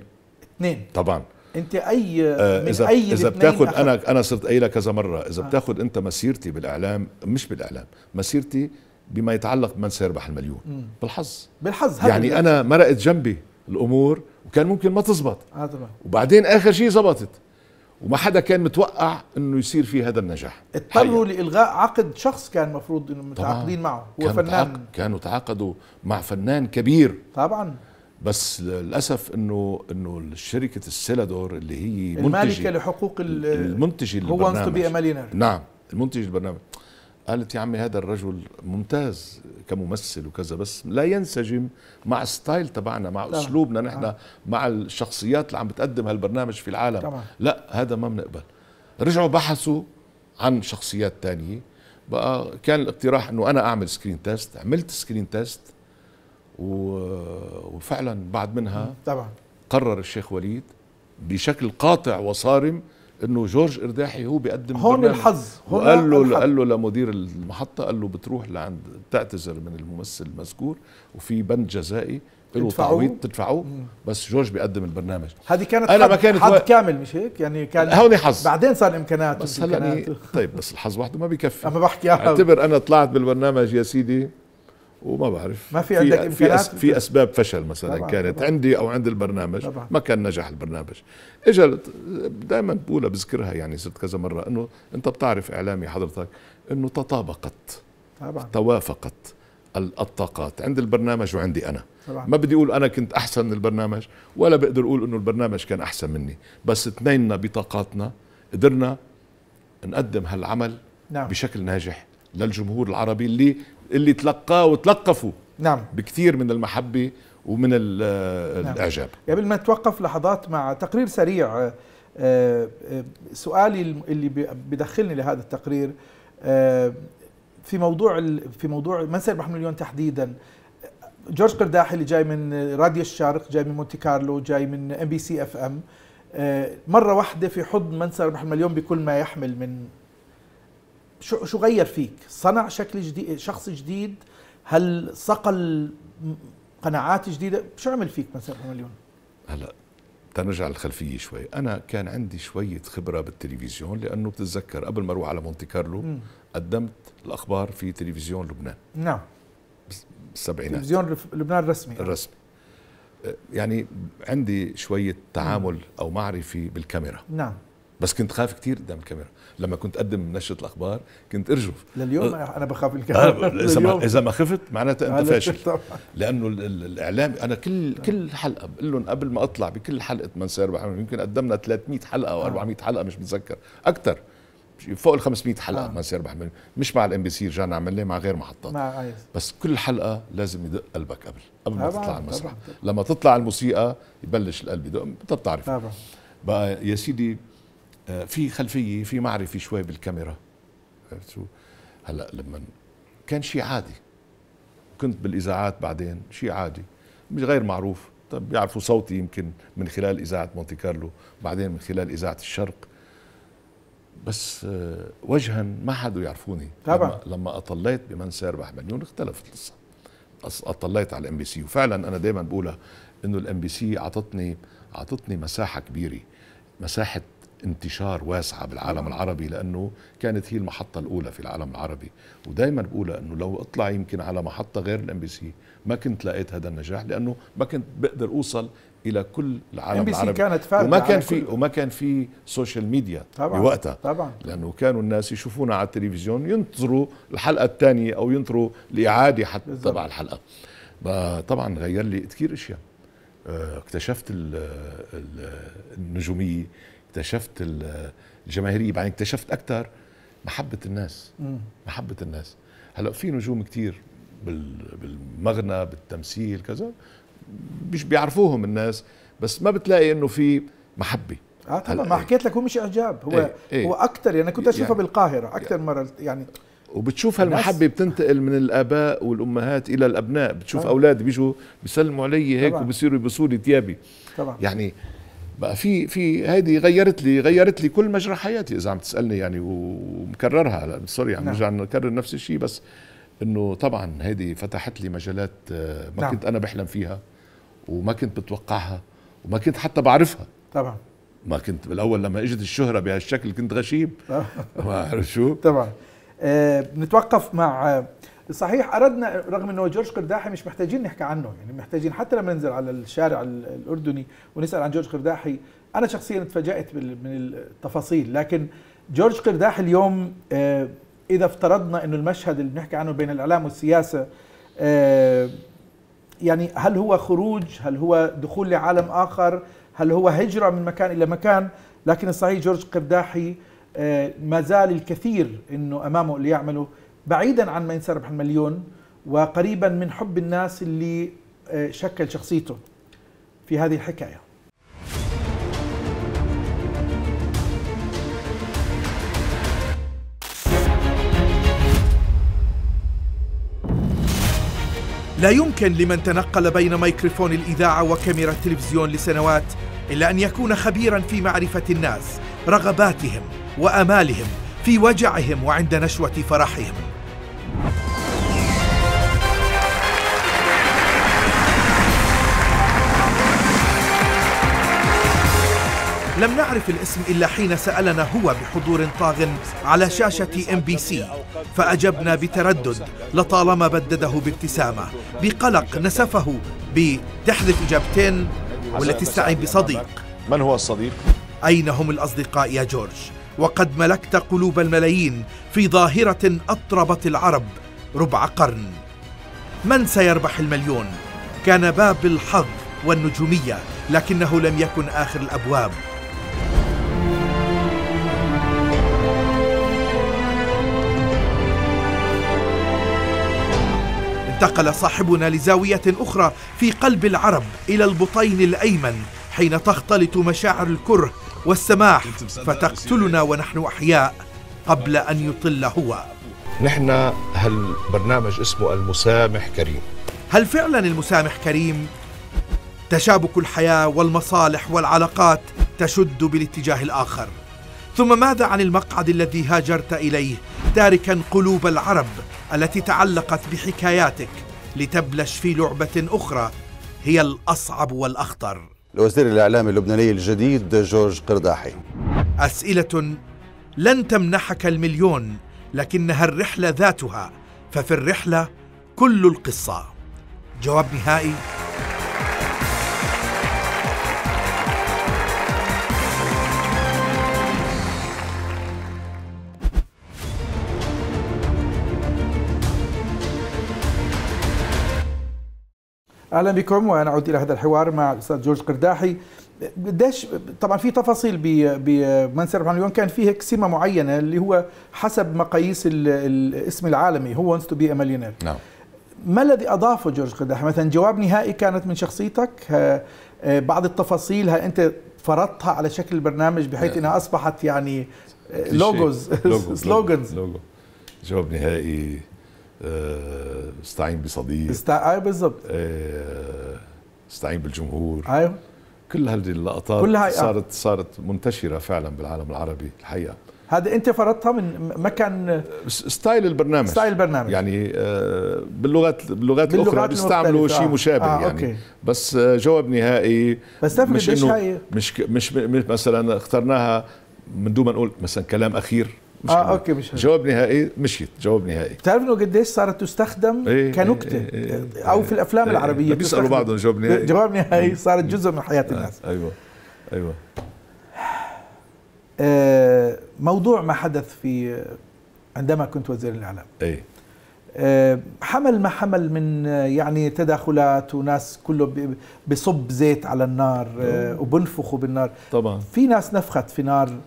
اثنين طبعا انت اي آه، من اذا اي اذا بتاخذ انا انا صرت قايلها كذا مره اذا آه. بتاخذ انت مسيرتي بالاعلام مش بالاعلام مسيرتي بما يتعلق بمن سيربح المليون مم. بالحظ بالحظ يعني انا مرقت جنبي الامور وكان ممكن ما تزبط آه طبعا. وبعدين اخر شيء زبطت وما حدا كان متوقع انه يصير في هذا النجاح اضطروا لالغاء عقد شخص كان المفروض انه متعاقدين معه هو كانوا فنان كانوا تعاقدوا مع فنان كبير طبعا بس للاسف انه انه شركه السيلادور اللي هي المالكه لحقوق المنتج البرنامج هو تو بي نعم المنتج البرنامج قالت يا عمي هذا الرجل ممتاز كممثل وكذا بس لا ينسجم مع ستايل تبعنا مع لا. اسلوبنا نحن آه. مع الشخصيات اللي عم بتقدم هالبرنامج في العالم طبعا. لا هذا ما بنقبل رجعوا بحثوا عن شخصيات تانية بقى كان الاقتراح انه انا اعمل سكرين تيست عملت سكرين تيست و... وفعلا بعد منها طبعا قرر الشيخ وليد بشكل قاطع وصارم انه جورج ارداحي هو بيقدم هون الحظ هون وقال له الحظ. قال له لمدير المحطه قال له بتروح لعند بتعتذر من الممثل المذكور وفي بند جزائي له تعويض تدفعوه بس جورج بيقدم البرنامج هذه كانت انا حد كانت حظ و... كامل مش هيك يعني كان هوني حظ بعدين صار امكانات بس هلا يعني- طيب بس الحظ وحده ما بيكفي اما بحكي اعتبر انا طلعت بالبرنامج يا سيدي وما بعرف ما في عندك امكانيات في اسباب فشل مثلا طبعا كانت طبعا عندي او عند البرنامج طبعا ما كان نجح البرنامج اجى دائما بقولها بذكرها يعني صرت كذا مره انه انت بتعرف اعلامي حضرتك انه تطابقت طبعا توافقت الطاقات عند البرنامج وعندي انا طبعا. ما بدي اقول انا كنت احسن من البرنامج ولا بقدر اقول انه البرنامج كان احسن مني بس اثنيننا بطاقاتنا قدرنا نقدم هالعمل نعم. بشكل ناجح للجمهور العربي اللي اللي تلقاه وتلقفوا نعم بكثير من المحبة ومن نعم. الإعجاب نعم. قبل ما نتوقف لحظات مع تقرير سريع آه، آه، سؤالي اللي بدخلني لهذا التقرير آه، في موضوع في موضوع منسى البحر مليون تحديدا جورج قرداحي اللي جاي من راديو الشارق جاي من مونتي كارلو جاي من ام بي سي اف ام مره واحده في حضن منسى ربح المليون بكل ما يحمل من شو شو غير فيك صنع شكل جديد شخص جديد هل صقل قناعات جديدة شو عمل فيك مثلا مليون هلا تنرجع للخلفية شوي أنا كان عندي شوية خبرة بالتلفزيون لأنه بتتذكر قبل ما أروح على مونتي كارلو م. قدمت الأخبار في تلفزيون لبنان نعم بالسبعينات تلفزيون لبنان الرسمي الرسمي أه، يعني عندي شوية تعامل م. أو معرفة بالكاميرا نعم بس كنت خايف كثير قدام الكاميرا لما كنت اقدم نشره الاخبار كنت ارجف لليوم أه، انا بخاف آه، الكاميرا اذا ما اذا ما خفت معناتها انت فاشل لانه الاعلام انا كل كل حلقه بقول لهم قبل ما اطلع بكل حلقه من سير يمكن قدمنا 300 حلقه او 400 آه. حلقه مش متذكر اكثر فوق ال 500 حلقه آه. سير بحمل مش مع الام بي سي رجعنا عملناه مع غير محطات مع عايز. بس كل حلقه لازم يدق قلبك قبل قبل ما تطلع على المسرح لما تطلع على الموسيقى يبلش القلب يدق انت بتعرف بقى يا سيدي في خلفيه في معرفه شوي بالكاميرا عرفت شو هلا لما كان شيء عادي كنت بالاذاعات بعدين شيء عادي مش غير معروف طب بيعرفوا صوتي يمكن من خلال اذاعه مونتي كارلو بعدين من خلال اذاعه الشرق بس آه، وجها ما حد يعرفوني طبعا لما, لما اطليت بمن سيربح مليون اختلفت القصه اطليت على الام بي سي وفعلا انا دائما بقولها انه الام بي سي اعطتني اعطتني مساحه كبيره مساحه انتشار واسعة بالعالم نعم. العربي لأنه كانت هي المحطة الأولى في العالم العربي ودائما بقولها أنه لو أطلع يمكن على محطة غير الام بي سي ما كنت لقيت هذا النجاح لأنه ما كنت بقدر أوصل إلى كل العالم العربي كانت وما كان في وما كان في سوشيال ميديا طبعا بوقتها طبعا لأنه كانوا الناس يشوفونا على التلفزيون ينتظروا الحلقة الثانية أو ينتظروا الإعادة حتى تبع الحلقة طبعا غير لي كثير أشياء آه، اكتشفت النجومية اكتشفت الجماهيريه بعدين يعني اكتشفت اكثر محبه الناس محبه الناس هلا في نجوم كثير بالمغنى بالتمثيل كذا مش بيعرفوهم الناس بس ما بتلاقي انه في محبه اه طبعا ما إيه؟ حكيت لك هو مش اعجاب هو ايه ايه هو اكثر يعني كنت اشوفها يعني بالقاهره اكثر يعني مره يعني وبتشوف هالمحبه بتنتقل من الاباء والامهات الى الابناء بتشوف آه. اولاد بيجوا بيسلموا علي هيك وبصيروا يبصوا لي ثيابي طبعا يعني بقى في في هيدي غيرت لي غيرت لي كل مجرى حياتي اذا عم تسالني يعني ومكررها سوري عم نعم. نرجع نعم. نكرر نفس الشيء بس انه طبعا هيدي فتحت لي مجالات آه، ما نعم. كنت انا بحلم فيها وما كنت بتوقعها وما كنت حتى بعرفها طبعا ما كنت بالاول لما اجت الشهره بهالشكل كنت غشيم ما عرفت شو طبعا آه بنتوقف مع صحيح اردنا رغم انه جورج قرداحي مش محتاجين نحكي عنه يعني محتاجين حتى لما ننزل على الشارع الاردني ونسال عن جورج قرداحي انا شخصيا تفاجات من التفاصيل لكن جورج قرداحي اليوم آه، اذا افترضنا انه المشهد اللي بنحكي عنه بين الاعلام والسياسه آه، يعني هل هو خروج هل هو دخول لعالم اخر هل هو هجره من مكان الى مكان لكن الصحيح جورج قرداحي آه، ما زال الكثير انه امامه اللي يعمله بعيدا عن ما ينسى ربح المليون وقريبا من حب الناس اللي آه، شكل شخصيته في هذه الحكايه لا يمكن لمن تنقل بين ميكروفون الإذاعة وكاميرا التلفزيون لسنوات إلا أن يكون خبيرا في معرفة الناس رغباتهم وأمالهم في وجعهم وعند نشوة فرحهم لم نعرف الاسم إلا حين سألنا هو بحضور طاغ على شاشة ام بي سي فأجبنا بتردد لطالما بدده بابتسامة بقلق نسفه بتحذف إجابتين والتي استعين بصديق من هو الصديق؟ أين هم الأصدقاء يا جورج؟ وقد ملكت قلوب الملايين في ظاهرة أطربت العرب ربع قرن من سيربح المليون؟ كان باب الحظ والنجومية لكنه لم يكن آخر الأبواب انتقل صاحبنا لزاوية أخرى في قلب العرب إلى البطين الأيمن حين تختلط مشاعر الكره والسماح فتقتلنا ونحن أحياء قبل أن يطل هو نحن هالبرنامج اسمه المسامح كريم هل فعلا المسامح كريم؟ تشابك الحياة والمصالح والعلاقات تشد بالاتجاه الآخر ثم ماذا عن المقعد الذي هاجرت اليه تاركا قلوب العرب التي تعلقت بحكاياتك لتبلش في لعبه اخرى هي الاصعب والاخطر الوزير الاعلام اللبناني الجديد جورج قرداحي اسئله لن تمنحك المليون لكنها الرحله ذاتها ففي الرحله كل القصه جواب نهائي اهلا بكم ونعود الى هذا الحوار مع الاستاذ جورج قرداحي قديش طبعا في تفاصيل بمنسر اليوم كان فيه سمه معينه اللي هو حسب مقاييس الاسم العالمي هو ونس تو بي مليونير نعم ما الذي اضافه جورج قرداحي مثلا جواب نهائي كانت من شخصيتك آه، بعض التفاصيل انت فرضتها على شكل البرنامج بحيث نعم. انها اصبحت يعني آه، لوجوز سلوجنز لوجو. جواب نهائي استعين آه، بصديق استع... ايوه بالظبط استعين آه، بالجمهور ايوه كل هذه اللقطات كل هاي آه. صارت صارت منتشره فعلا بالعالم العربي الحقيقه هذا انت فرضتها من ما كان ستايل البرنامج ستايل البرنامج يعني باللغات باللغات الاخرى بيستعملوا شيء مشابه آه. يعني أوكي. بس جواب نهائي بس مش انه هاي. مش مش مثلا اخترناها من دون ما نقول مثلا كلام اخير مش اه اوكي مش جواب نهائي مشيت جواب نهائي بتعرف انه قديش صارت تستخدم ايه, إيه، كنكته إيه،, ايه ايه او في الافلام ايه, إيه. العربيه بيسالوا بعضهم جواب نهائي جواب نهائي صارت جزء من حياه آه، الناس اه ايوه ايوه آه موضوع ما حدث في عندما كنت وزير الاعلام اي آه حمل ما حمل من يعني تداخلات وناس كله بصب زيت على النار آه وبنفخوا بالنار طبعا في ناس نفخت في نار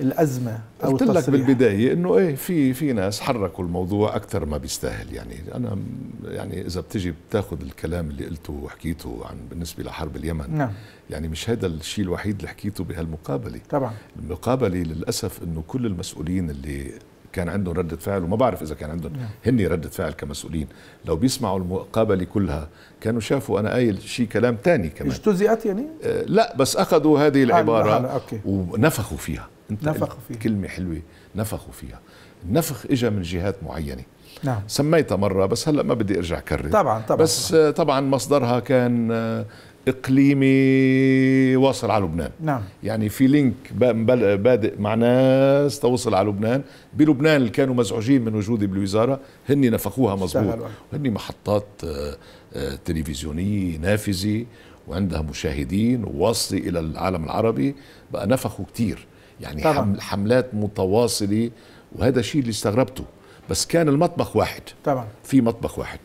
الازمه او قلت لك بالبدايه انه ايه في في ناس حركوا الموضوع اكثر ما بيستاهل يعني انا يعني اذا بتجي بتاخذ الكلام اللي قلته وحكيته عن بالنسبه لحرب اليمن نعم. يعني مش هذا الشيء الوحيد اللي حكيته بهالمقابله طبعا المقابله للاسف انه كل المسؤولين اللي كان عندهم ردة فعل وما بعرف إذا كان عندهم نعم. هني ردة فعل كمسؤولين لو بيسمعوا المقابلة كلها كانوا شافوا أنا قايل شيء كلام تاني كمان اجتزئت يعني؟ آه لا بس أخذوا هذه آه، العبارة آه, آه، ونفخوا فيها انت نفخوا فيها كلمه حلوه نفخوا فيها النفخ اجى من جهات معينه نعم سميتها مره بس هلا ما بدي ارجع اكرر طبعا طبعا بس طبعا, مصدرها كان آه، اقليمي واصل على لبنان نعم يعني في لينك بادئ مع ناس توصل على لبنان بلبنان اللي كانوا مزعوجين من وجودي بالوزاره هن نفخوها مزبوط هن محطات آه، آه، تلفزيونيه نافذه وعندها مشاهدين وواصله الى العالم العربي بقى نفخوا كتير يعني طبعا. حملات متواصله وهذا الشيء اللي استغربته بس كان المطبخ واحد طبعا في مطبخ واحد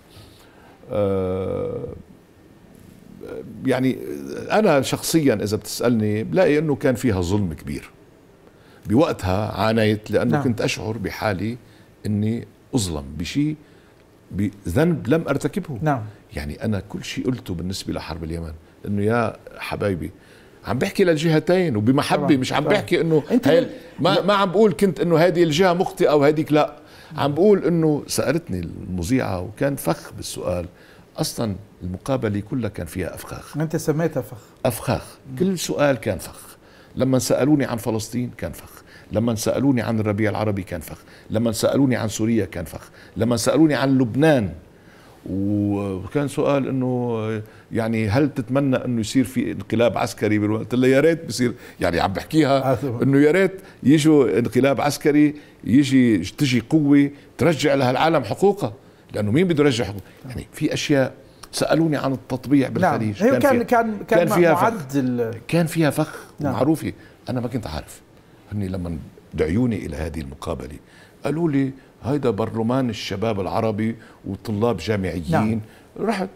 آه يعني انا شخصيا اذا بتسالني بلاقي انه كان فيها ظلم كبير بوقتها عانيت لانه نعم. كنت اشعر بحالي اني اظلم بشيء بذنب لم ارتكبه نعم. يعني انا كل شيء قلته بالنسبه لحرب اليمن انه يا حبايبي عم بحكي للجهتين وبمحبه مش عم بحكي انه انت ما ما عم بقول كنت انه هذه الجهه مخطئه وهذيك لا عم بقول انه سالتني المذيعه وكان فخ بالسؤال اصلا المقابله كلها كان فيها افخاخ انت سميتها فخ افخاخ كل سؤال كان فخ لما سالوني عن فلسطين كان فخ لما سالوني عن الربيع العربي كان فخ لما سالوني عن سوريا كان فخ لما سالوني عن لبنان وكان سؤال انه يعني هل تتمنى انه يصير في انقلاب عسكري بالوقت اللي يا ريت بصير يعني عم بحكيها آه، انه يا ريت يجوا انقلاب عسكري يجي تجي قوه ترجع لها العالم حقوقها لانه مين بده يرجع حقوقه يعني في اشياء سالوني عن التطبيع نعم. بالخليج نعم. كان, كان, فيها كان كان فيها معدل كان فيها فخ نعم. معروفه انا ما كنت عارف هني لما دعيوني الى هذه المقابله قالوا لي هيدا برلمان الشباب العربي وطلاب جامعيين نعم. رحت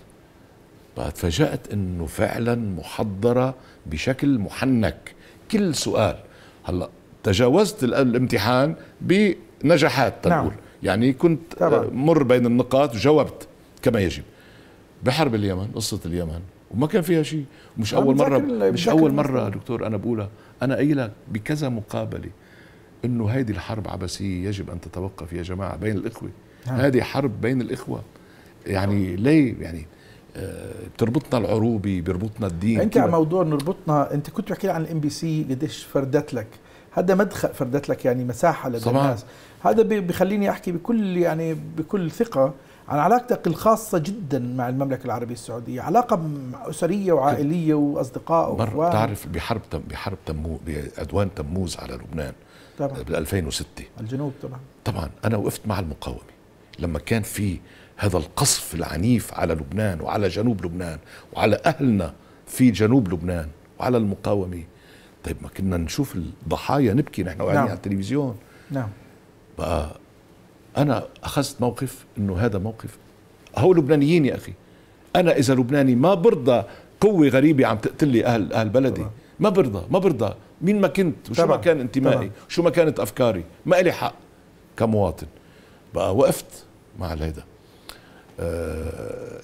فتفاجأت انه فعلا محضرة بشكل محنك كل سؤال هلا تجاوزت الامتحان بنجاحات تقول نعم. يعني كنت طبعا. مر بين النقاط وجاوبت كما يجب بحرب اليمن قصة اليمن وما كان فيها شيء مش أول مرة مش أول مرة دكتور أنا بقولها أنا قايلها بكذا مقابلة إنه هذه الحرب عبثية يجب أن تتوقف يا جماعة بين الإخوة نعم. هذه حرب بين الإخوة يعني نعم. ليه يعني بتربطنا العروبي بيربطنا الدين انت على موضوع نربطنا انت كنت بتحكي عن الام بي سي قديش فردت لك هذا مدخل فردت لك يعني مساحه لدى الناس هذا بيخليني احكي بكل يعني بكل ثقه عن علاقتك الخاصة جدا مع المملكة العربية السعودية علاقة أسرية وعائلية وأصدقاء مرة و... تعرف بحرب تم بحرب تمو بأدوان تموز على لبنان طبعا بال 2006 الجنوب طبعا طبعا أنا وقفت مع المقاومة لما كان في هذا القصف العنيف على لبنان وعلى جنوب لبنان وعلى أهلنا في جنوب لبنان وعلى المقاومة طيب ما كنا نشوف الضحايا نبكي نحن وقاعدين نعم. على التلفزيون نعم بقى أنا أخذت موقف أنه هذا موقف هو لبنانيين يا أخي أنا إذا لبناني ما برضى قوة غريبة عم تقتل لي أهل, أهل بلدي طبعا. ما برضى ما برضى مين ما كنت وشو طبعا. ما كان انتمائي طبعا. شو ما كانت أفكاري ما إلي حق كمواطن بقى وقفت مع هيدا آه،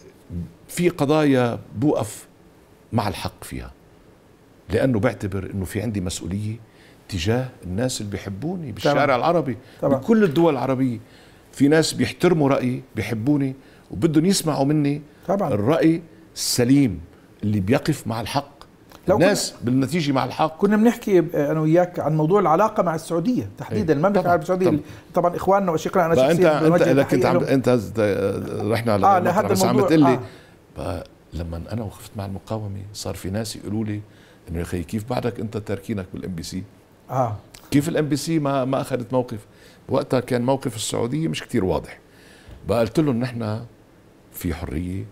في قضايا بوقف مع الحق فيها لانه بعتبر انه في عندي مسؤوليه تجاه الناس اللي بيحبوني بالشارع طبعا. العربي طبعا. بكل الدول العربيه في ناس بيحترموا رايي بيحبوني وبدهم يسمعوا مني طبعا. الراي السليم اللي بيقف مع الحق لو الناس بالنتيجه مع الحق كنا بنحكي آه، انا وياك عن موضوع العلاقه مع السعوديه تحديدا إيه. المملكه العربيه السعوديه طبعا, طبعا اخواننا واشقائنا انا شخصيا انت إيه؟ انت لك كنت عم انت آه، رحنا على آه المطرح بس عم بتقول لي آه. لما انا وقفت مع المقاومه صار في ناس يقولوا لي انه يا اخي كيف بعدك انت تاركينك بالام بي سي؟ اه كيف الام بي سي ما ما اخذت موقف؟ وقتها كان موقف السعوديه مش كتير واضح بقى قلت لهم نحن في حريه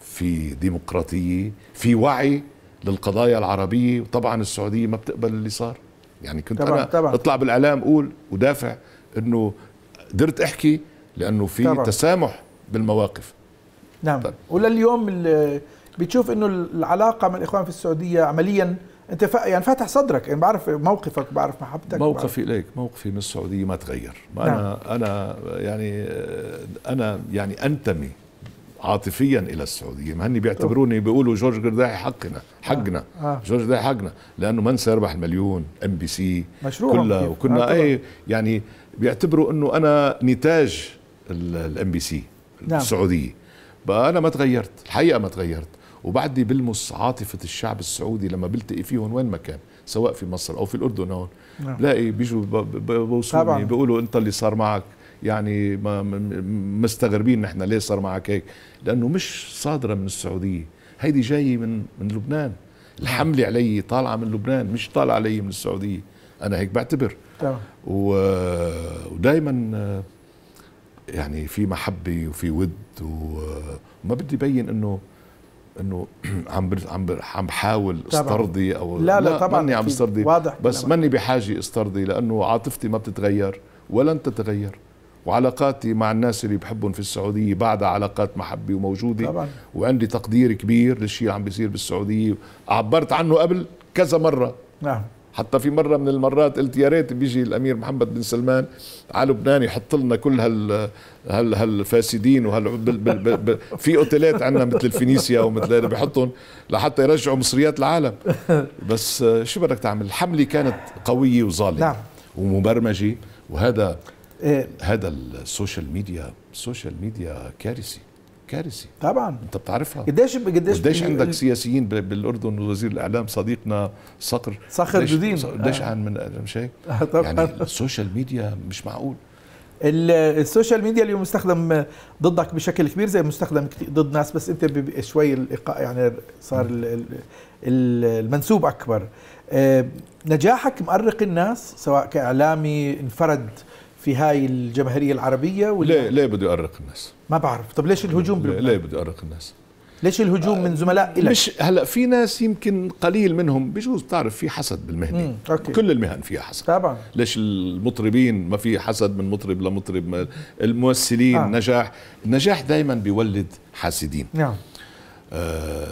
في ديمقراطيه في وعي للقضايا العربيه وطبعا السعوديه ما بتقبل اللي صار يعني كنت طبعًا انا طبعًا. اطلع بالاعلام قول ودافع انه قدرت احكي لانه في طبعًا. تسامح بالمواقف نعم طبعًا. ولليوم بتشوف انه العلاقه مع الاخوان في السعوديه عمليا انت ف... يعني فاتح صدرك يعني بعرف موقفك بعرف محبتك موقفي اليك موقفي من السعوديه ما تغير ما نعم. انا انا يعني انا يعني انتمي عاطفيا الى السعوديه ما هن بيعتبروني بيقولوا جورج قرداحي حقنا حقنا آه. آه. جورج قرداحي حقنا لانه من سيربح المليون ام بي سي كلها وكنا آه اي يعني بيعتبروا انه انا نتاج الام بي سي نعم. السعوديه بقى انا ما تغيرت الحقيقه ما تغيرت وبعدي بلمس عاطفه الشعب السعودي لما بلتقي فيهم وين ما كان سواء في مصر او في الاردن هون نعم. بلاقي بيجوا بوصوني بيقولوا انت اللي صار معك يعني ما مستغربين نحن ليه صار معك هيك لانه مش صادره من السعوديه هيدي جايه من من لبنان الحمله علي طالعه من لبنان مش طالعه علي من السعوديه انا هيك بعتبر تمام ودائما يعني في محبه وفي ود وما بدي بين انه انه عم عم عم بحاول استرضي او لا لا, لا طبعا ماني عم استرضي واضح بس ماني بحاجه استرضي لانه عاطفتي ما بتتغير ولن تتغير وعلاقاتي مع الناس اللي بحبهم في السعوديه بعدها علاقات محبه وموجوده طبعا. وعندي تقدير كبير للشيء اللي عم بيصير بالسعوديه عبرت عنه قبل كذا مره نعم حتى في مره من المرات قلت يا ريت بيجي الامير محمد بن سلمان على لبنان يحط لنا كل هال هال هالفاسدين وهال بل بل بل بل في اوتيلات عندنا مثل الفينيسيا ومثل هذا بحطهم لحتى يرجعوا مصريات العالم بس شو بدك تعمل الحمله كانت قويه وظالمه نعم. ومبرمجه وهذا إيه. هذا السوشيال ميديا السوشيال ميديا كارثي كارثي طبعا انت بتعرفها قديش قديش قديش عندك سياسيين بالاردن ووزير الاعلام صديقنا صقر صقر جديد قديش عن من مش هيك؟ يعني السوشيال ميديا مش معقول السوشيال ميديا اليوم مستخدم ضدك بشكل كبير زي مستخدم ضد ناس بس انت شوي الايقاع يعني صار المنسوب اكبر آه، نجاحك مأرق الناس سواء كاعلامي انفرد في هاي الجماهيرية العربيه ولا ليه ليه بده يؤرق الناس ما بعرف طب ليش الهجوم بلبنان ليه بده يؤرق الناس ليش الهجوم من زملاء إلك؟ مش هلا في ناس يمكن قليل منهم بجوز بتعرف في حسد بالمهنه أوكي. كل المهن فيها حسد طبعا ليش المطربين ما في حسد من مطرب لمطرب الممثلين آه. نجاح النجاح دائما بيولد حاسدين نعم آه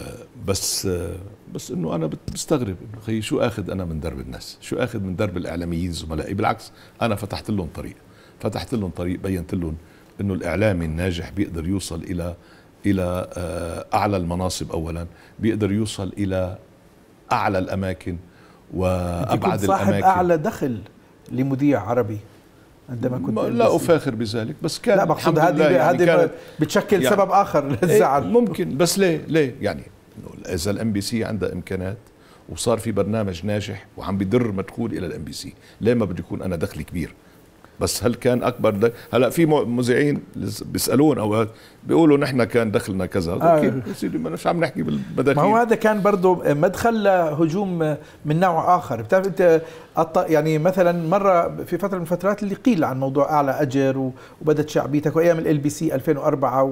بس آه بس انه انا بستغرب انه خي شو اخذ انا من درب الناس شو اخذ من درب الاعلاميين زملائي إيه بالعكس انا فتحت لهم طريق فتحت لهم طريق بينت لهم انه الاعلامي الناجح بيقدر يوصل الى الى آه، اعلى المناصب اولا بيقدر يوصل الى اعلى الاماكن وابعد صاحب الاماكن اعلى دخل لمذيع عربي عندما كنت لا افاخر بذلك بس كان لا بقصد هذه يعني هذه بتشكل يعني سبب اخر إيه، للزعل ممكن بس ليه ليه يعني انه اذا الام بي سي عندها امكانات وصار في برنامج ناجح وعم بدر مدخول الى الام بي سي ليه ما بده يكون انا دخلي كبير بس هل كان اكبر دخل هلا في مذيعين بيسالون او بيقولوا نحن كان دخلنا كذا آه. سيدي مش عم نحكي بالمداخيل ما هو هذا كان برضه مدخل لهجوم من نوع اخر بتعرف انت يعني مثلا مره في فتره من الفترات اللي قيل عن موضوع اعلى اجر وبدت شعبيتك وايام ال بي سي 2004 و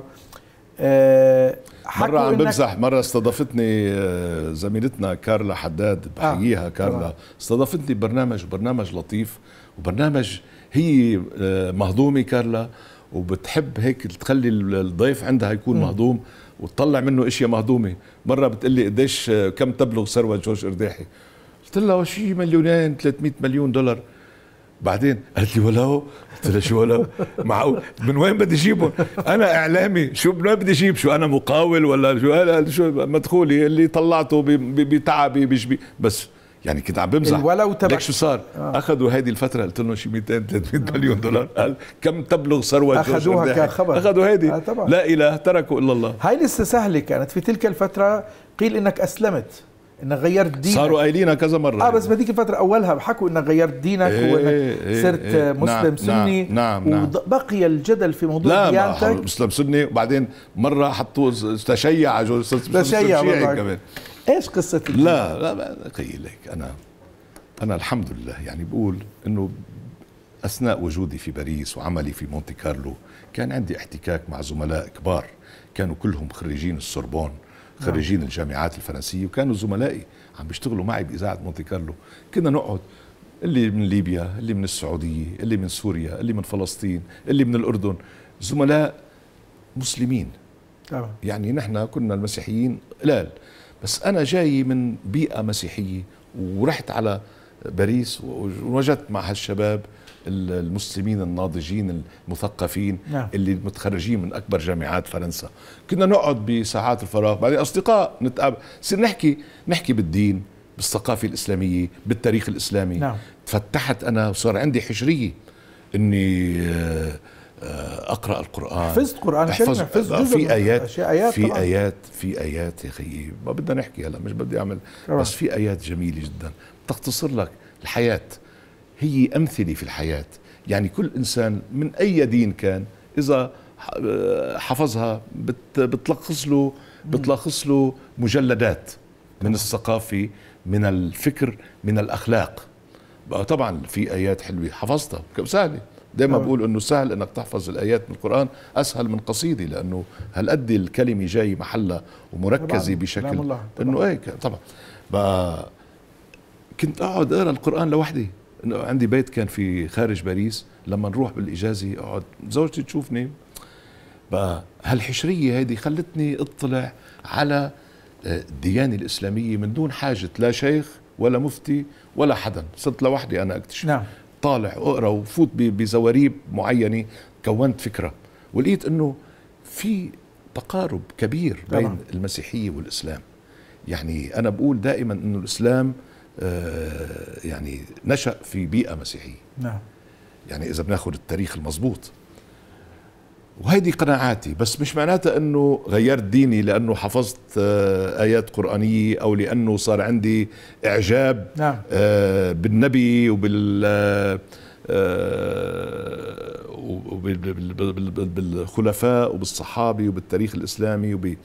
آه مرة عم بمزح مرة استضافتني آه، زميلتنا كارلا حداد بحييها آه. كارلا استضافتني ببرنامج برنامج لطيف وبرنامج هي آه، مهضومة كارلا وبتحب هيك تخلي الضيف عندها يكون م. مهضوم وتطلع منه اشياء مهضومه مره بتقلي قديش آه، كم تبلغ ثروه جورج ارداحي قلت لها شيء مليونين 300 مليون دولار بعدين قالت لي ولو قلت لها شو ولو معقول من وين بدي اجيبهم انا اعلامي شو من وين بدي اجيب شو انا مقاول ولا شو انا شو مدخولي اللي طلعته بتعبي بجبي بس يعني كنت عم بمزح ولو تبع ليك شو صار آه. اخذوا هذه الفتره قلت لهم شي 200 300 مليون دولار قال كم تبلغ ثروه اخذوها إيه. كخبر اخذوا هذه آه لا اله تركوا الا الله هاي لسه سهله كانت في تلك الفتره قيل انك اسلمت انك غيرت دينك صاروا قايلينها كذا مره اه بس بهذيك الفتره اولها حكوا انك غيرت دينك ايه وانك إيه،, ايه صرت ايه نعم، مسلم نعم سني نعم نعم وبقي الجدل في موضوع لا مسلم سني وبعدين مره حطوا تشيع تشيع كمان ايش قصه لا لا قيل لك انا انا الحمد لله يعني بقول انه اثناء وجودي في باريس وعملي في مونتي كارلو كان عندي احتكاك مع زملاء كبار كانوا كلهم خريجين السوربون خريجين الجامعات الفرنسيه وكانوا زملائي عم بيشتغلوا معي باذاعه مونتي كارلو كنا نقعد اللي من ليبيا اللي من السعوديه اللي من سوريا اللي من فلسطين اللي من الاردن زملاء مسلمين نعم. يعني نحن كنا المسيحيين قلال بس انا جاي من بيئه مسيحيه ورحت على باريس ووجدت مع هالشباب المسلمين الناضجين المثقفين نعم. اللي متخرجين من اكبر جامعات فرنسا كنا نقعد بساعات الفراغ بعدين اصدقاء نتقابل نحكي نحكي بالدين بالثقافه الاسلاميه بالتاريخ الاسلامي نعم. تفتحت انا وصار عندي حشريه اني آه، اقرا القران حفظت قران احفظ في ايات في طبعاً. ايات في ايات يا خيي ما بدنا نحكي هلا مش بدي اعمل بس في ايات جميله جدا بتختصر لك الحياه هي أمثلة في الحياة يعني كل إنسان من أي دين كان إذا حفظها بتلخص له بتلخص له مجلدات من الثقافة من الفكر من الأخلاق طبعا في آيات حلوة حفظتها سهلة دائما آه. بقول انه سهل انك تحفظ الايات من القران اسهل من قصيده لانه هالقد الكلمه جاي محلها ومركزه بشكل انه ايه طبعا كنت اقعد اقرا القران لوحدي عندي بيت كان في خارج باريس لما نروح بالاجازه اقعد زوجتي تشوفني بقى هالحشريه هيدي خلتني اطلع على آه، الديانه الاسلاميه من دون حاجه لا شيخ ولا مفتي ولا حدا صرت لوحدي انا اكتشف نعم. طالع اقرا وفوت بزواريب معينه كونت فكره ولقيت انه في تقارب كبير بين طبعا. المسيحيه والاسلام يعني انا بقول دائما انه الاسلام آه، يعني نشأ في بيئة مسيحية نعم يعني إذا بناخد التاريخ المظبوط وهيدي قناعاتي بس مش معناتها أنه غيرت ديني لأنه حفظت آه، آيات قرآنية أو لأنه صار عندي إعجاب نعم. آه، بالنبي وبال وبالخلفاء وبالصحابي وبالتاريخ الإسلامي وب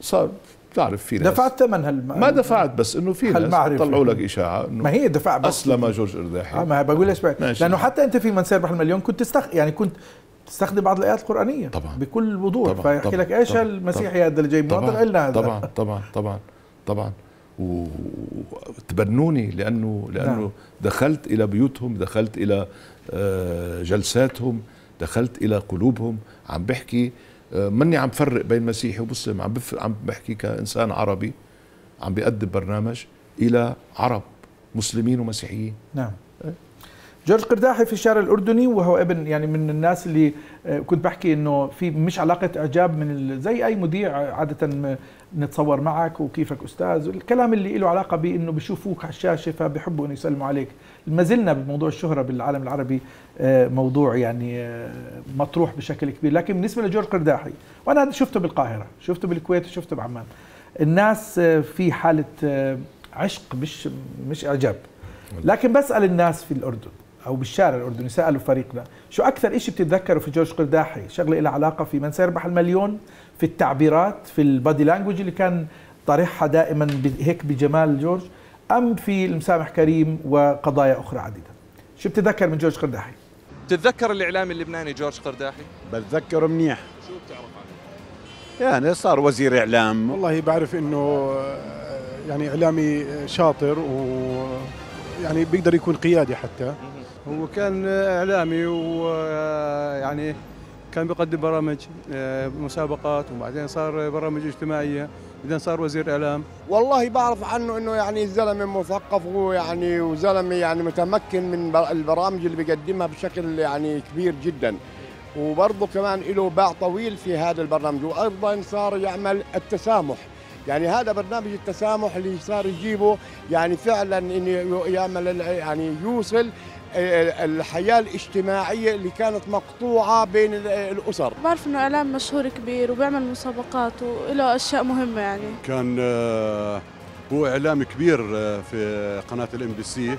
صار بتعرف في ناس دفعت ثمن هال ما دفعت بس انه في ناس طلعوا لك اشاعه انه ما هي دفع بس اسلم جورج ارداحي آه ما بقول ليش لانه حتى انت في من سيربح المليون كنت تستخ يعني كنت تستخدم بعض الايات القرانيه طبعا بكل وضوح طبعا فيحكي لك ايش المسيحي هذا اللي جاي طبعًا لنا طبعًا, طبعا طبعا طبعا طبعا وتبنوني لانه لانه نعم. دخلت الى بيوتهم دخلت الى آه، جلساتهم دخلت الى قلوبهم عم بحكي آه، مني عم فرق بين مسيحي ومسلم عم عم بحكي كانسان عربي عم بيقدم برنامج الى عرب مسلمين ومسيحيين نعم جورج قرداحي في الشارع الاردني وهو ابن يعني من الناس اللي آه، كنت بحكي انه في مش علاقه اعجاب من زي اي مذيع عاده نتصور معك وكيفك استاذ الكلام اللي له علاقه بانه بشوفوك على الشاشه فبحبوا انه يسلموا عليك ما زلنا بموضوع الشهره بالعالم العربي آه، موضوع يعني آه، مطروح بشكل كبير لكن بالنسبه لجورج قرداحي وانا شفته بالقاهره شفته بالكويت وشفته بعمان الناس آه، في حاله عشق مش مش اعجاب لكن بسال الناس في الاردن او بالشارع الاردني سالوا فريقنا شو اكثر شيء بتتذكره في جورج قرداحي شغله لها علاقه في من سيربح المليون في التعبيرات في البادي لانجوج اللي كان طرحها دائما هيك بجمال جورج ام في المسامح كريم وقضايا اخرى عديده شو بتتذكر من جورج قرداحي بتتذكر الاعلامي اللبناني جورج قرداحي بتذكره منيح شو بتعرف عنه يعني صار وزير اعلام والله بعرف انه آه، يعني اعلامي شاطر و يعني بيقدر يكون قيادي حتى هو كان اعلامي ويعني آه، كان بيقدم برامج آه، مسابقات وبعدين صار برامج اجتماعيه بعدين صار وزير اعلام والله بعرف عنه انه يعني زلمه مثقف ويعني وزلمه يعني متمكن من البرامج اللي بيقدمها بشكل يعني كبير جدا وبرضه كمان له باع طويل في هذا البرنامج وايضا صار يعمل التسامح يعني هذا برنامج التسامح اللي صار يجيبه يعني فعلا انه يعمل يعني يوصل الحياه الاجتماعيه اللي كانت مقطوعه بين الاسر بعرف انه اعلام مشهور كبير وبيعمل مسابقات وله اشياء مهمه يعني كان آه، هو اعلام كبير آه، في قناه الام بي سي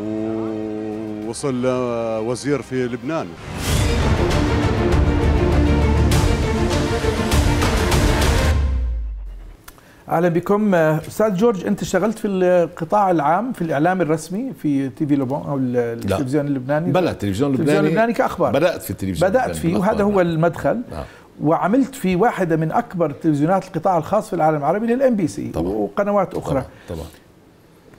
ووصل آه، وزير في لبنان اهلا بكم استاذ جورج انت اشتغلت في القطاع العام في الاعلام الرسمي في تي في لوبون او التلفزيون اللبناني بلا التلفزيون اللبناني التلفزيون اللبناني كاخبار بدات في التلفزيون بدات فيه وهذا هو نعم. المدخل نعم. وعملت في واحده من اكبر تلفزيونات القطاع الخاص في العالم العربي للام بي سي وقنوات اخرى طبعا, طبعا.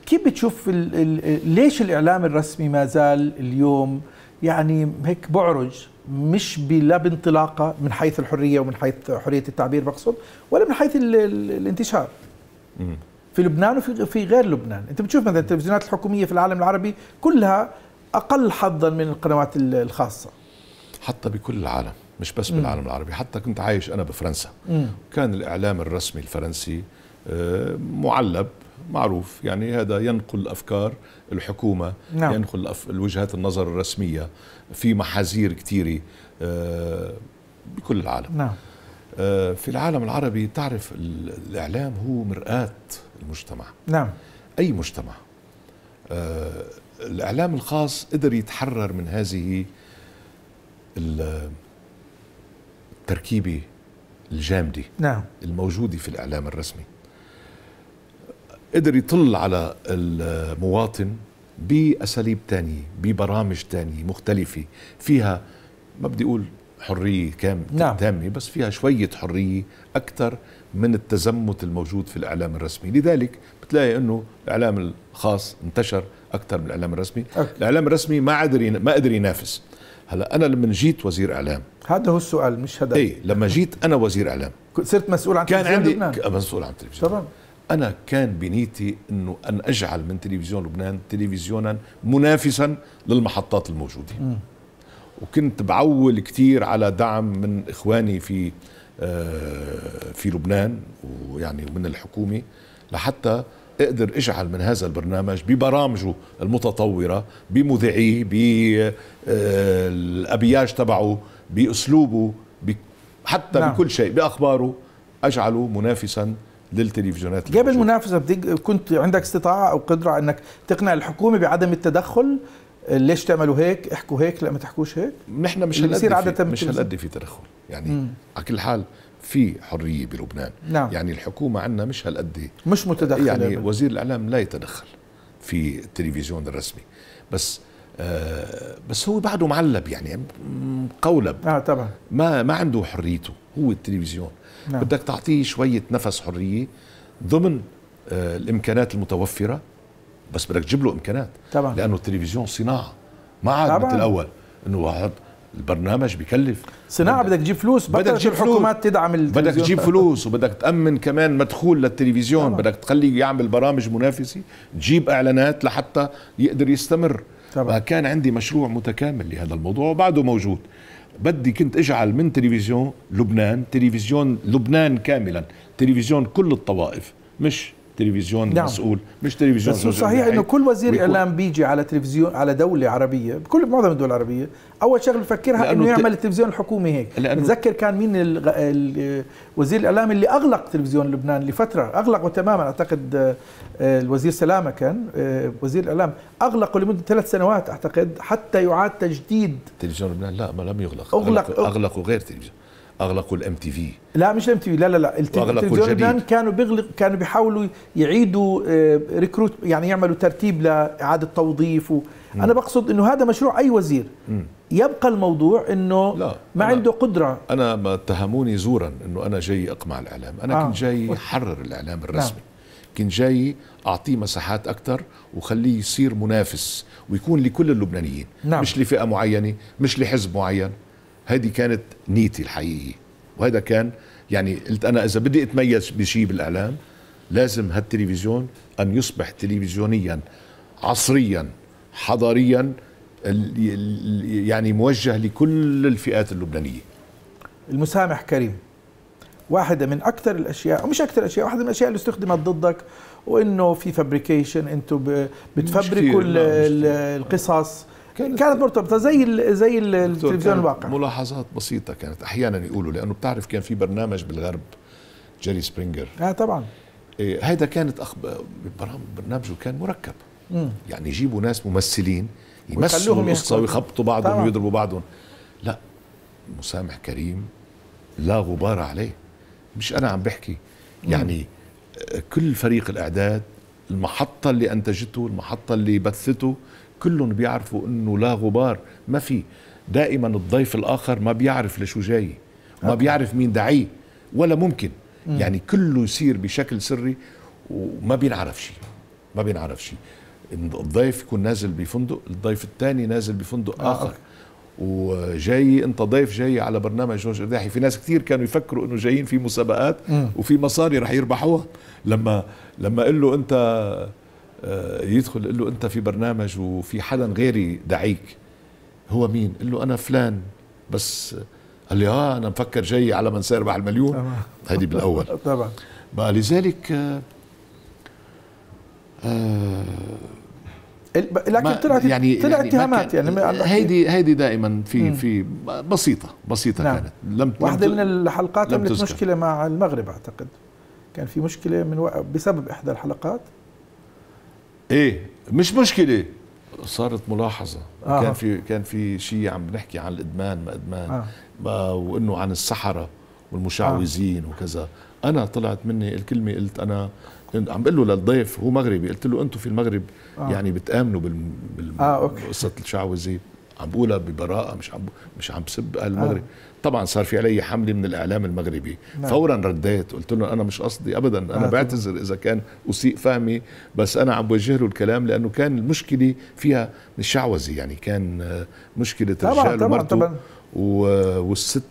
كيف بتشوف الـ الـ ليش الاعلام الرسمي ما زال اليوم يعني هيك بعرج مش لا بانطلاقه من حيث الحريه ومن حيث حريه التعبير بقصد ولا من حيث الـ الـ الانتشار في لبنان وفي في غير لبنان انت بتشوف مثلا التلفزيونات الحكوميه في العالم العربي كلها اقل حظا من القنوات الخاصه حتى بكل العالم مش بس بالعالم العربي حتى كنت عايش انا بفرنسا م. كان الاعلام الرسمي الفرنسي آه، معلب معروف يعني هذا ينقل أفكار الحكومة نعم. ينقل وجهات النظر الرسمية في محاذير كثيرة آه، بكل العالم نعم. آه، في العالم العربي تعرف الإعلام هو مرآة المجتمع نعم أي مجتمع آه، الإعلام الخاص قدر يتحرر من هذه التركيبة الجامدة نعم الموجودة في الإعلام الرسمي قدر يطل على المواطن بأساليب تانية ببرامج تانية مختلفة فيها ما بدي أقول حرية كام نعم. تامة بس فيها شوية حرية أكثر من التزمت الموجود في الإعلام الرسمي لذلك بتلاقي أنه الإعلام الخاص انتشر أكثر من الإعلام الرسمي أكيد. الإعلام الرسمي ما قدر ما قدر ينافس هلا أنا لما جيت وزير إعلام هذا هو السؤال مش هذا إيه لما جيت أنا وزير إعلام صرت مسؤول عن كان عندي لبنان. مسؤول عن التلفزيون طبعا أنا كان بنيتي أنه أن أجعل من تلفزيون لبنان تلفزيونا منافسا للمحطات الموجودة م. وكنت بعول كثير على دعم من إخواني في آه، في لبنان ويعني ومن الحكومة لحتى اقدر اجعل من هذا البرنامج ببرامجه المتطوره بمذيعيه بالابياج آه، تبعه باسلوبه حتى نعم. بكل شيء باخباره اجعله منافسا للتلفزيونات جاب المنافسه بتج... كنت عندك استطاعه او قدره انك تقنع الحكومه بعدم التدخل ليش تعملوا هيك احكوا هيك لا ما تحكوش هيك نحن مش هنقد مش هنقد في تدخل يعني على كل حال في حريه بلبنان نعم. يعني الحكومه عندنا مش هالقد مش متدخله يعني لبنان. وزير الاعلام لا يتدخل في التلفزيون الرسمي بس آه بس هو بعده معلب يعني قولب اه طبعا ما ما عنده حريته هو التلفزيون نعم. بدك تعطيه شويه نفس حريه ضمن آه الامكانات المتوفره بس بدك تجيب له امكانات طبعا لانه التلفزيون صناعه ما عاد مثل الاول انه واحد البرنامج بكلف صناعه بدك تجيب فلوس بدك تجيب الحكومات تدعم التلفزيون بدك تجيب فلوس وبدك تامن كمان مدخول للتلفزيون طبعا. بدك تخليه يعمل برامج منافسه تجيب اعلانات لحتى يقدر يستمر طبعا. كان عندي مشروع متكامل لهذا الموضوع وبعده موجود بدي كنت اجعل من تلفزيون لبنان تلفزيون لبنان كاملا تلفزيون كل الطوائف مش تلفزيون نعم. مسؤول مش تلفزيون بس صحيح انه كل وزير اعلام بيجي على تلفزيون على دوله عربيه بكل معظم الدول العربيه اول شغله بفكرها انه يعمل التلفزيون الحكومي هيك بتذكر كان مين ال ال وزير الاعلام اللي اغلق تلفزيون لبنان لفتره اغلقه تماما اعتقد آه، الوزير سلامه كان آه، وزير الاعلام اغلقه لمده ثلاث سنوات اعتقد حتى يعاد تجديد تلفزيون لبنان لا ما لم يغلق اغلق أغلق غير تلفزيون اغلقوا الام تي في لا مش الام تي في لا لا لا التلفزيون اللبناني كانوا بيغلق كانوا بيحاولوا يعيدوا ريكروت آه، يعني يعملوا ترتيب لاعاده توظيف و... انا بقصد انه هذا مشروع اي وزير م. يبقى الموضوع انه لا ما عنده قدره انا ما اتهموني زورا انه انا جاي اقمع الاعلام انا آه. كنت جاي احرر الاعلام نعم. الرسمي نعم. كنت جاي اعطيه مساحات اكثر وخليه يصير منافس ويكون لكل اللبنانيين نعم. مش لفئه معينه مش لحزب معين هذه كانت نيتي الحقيقية وهذا كان يعني قلت أنا إذا بدي أتميز بشيء بالإعلام لازم هالتلفزيون أن يصبح تلفزيونيا عصريا حضاريا يعني موجه لكل الفئات اللبنانية المسامح كريم واحدة من أكثر الأشياء أو مش أكثر الأشياء واحدة من الأشياء اللي استخدمت ضدك وإنه في فابريكيشن أنتم بتفبركوا القصص كانت, كانت مرتبطه زي ال زي ال التلفزيون الواقع ملاحظات بسيطه كانت احيانا يقولوا لانه بتعرف كان في برنامج بالغرب جيري سبرينجر اه طبعا إيه، هيدا كانت برنامجه كان مركب مم. يعني يجيبوا ناس ممثلين يمثلوا القصه ويخبطوا بعضهم ويضربوا بعضهم لا مسامح كريم لا غبار عليه مش انا عم بحكي يعني مم. آه، كل فريق الاعداد المحطه اللي انتجته المحطه اللي بثته كلهم بيعرفوا انه لا غبار ما في دائما الضيف الاخر ما بيعرف لشو جاي ما بيعرف مين دعيه ولا ممكن يعني كله يصير بشكل سري وما بينعرف شيء ما بينعرف شيء الضيف يكون نازل بفندق الضيف الثاني نازل بفندق آه اخر وجاي انت ضيف جاي على برنامج جورج ارداحي في ناس كثير كانوا يفكروا انه جايين في مسابقات وفي مصاري رح يربحوها لما لما قال له انت آه، يدخل يقول له انت في برنامج وفي حدا غيري دعيك هو مين قال له انا فلان بس قال لي اه انا مفكر جاي على من سيربح المليون هذه بالاول طبعا بقى لذلك آه آه لكن طلعت يعني طلع اتهامات يعني, يعني آه، هيدي هيدي دائما في مم. في بسيطه بسيطه نعم. كانت لم واحده من الحلقات عملت مشكله مع المغرب اعتقد كان في مشكله من بسبب احدى الحلقات ايه مش مشكله صارت ملاحظه آه. كان في كان في شيء عم بنحكي عن الادمان ما ادمان آه. وانه عن السحره والمشعوذين آه. وكذا انا طلعت مني الكلمه قلت انا عم بقول له للضيف هو مغربي قلت له انتم في المغرب آه. يعني بتامنوا بال, بال... آه، قصه الشعوذين عم بقولها ببراءه مش عم مش عم بسب اهل آه. المغرب آه. طبعا صار في علي حمله من الاعلام المغربي نعم. فورا رديت قلت لهم انا مش قصدي ابدا انا آه. بعتذر اذا كان اسيء فهمي بس انا عم بوجه له الكلام لانه كان المشكله فيها الشعوذة يعني كان مشكله طبعًا رجال طبعًا طبعًا والست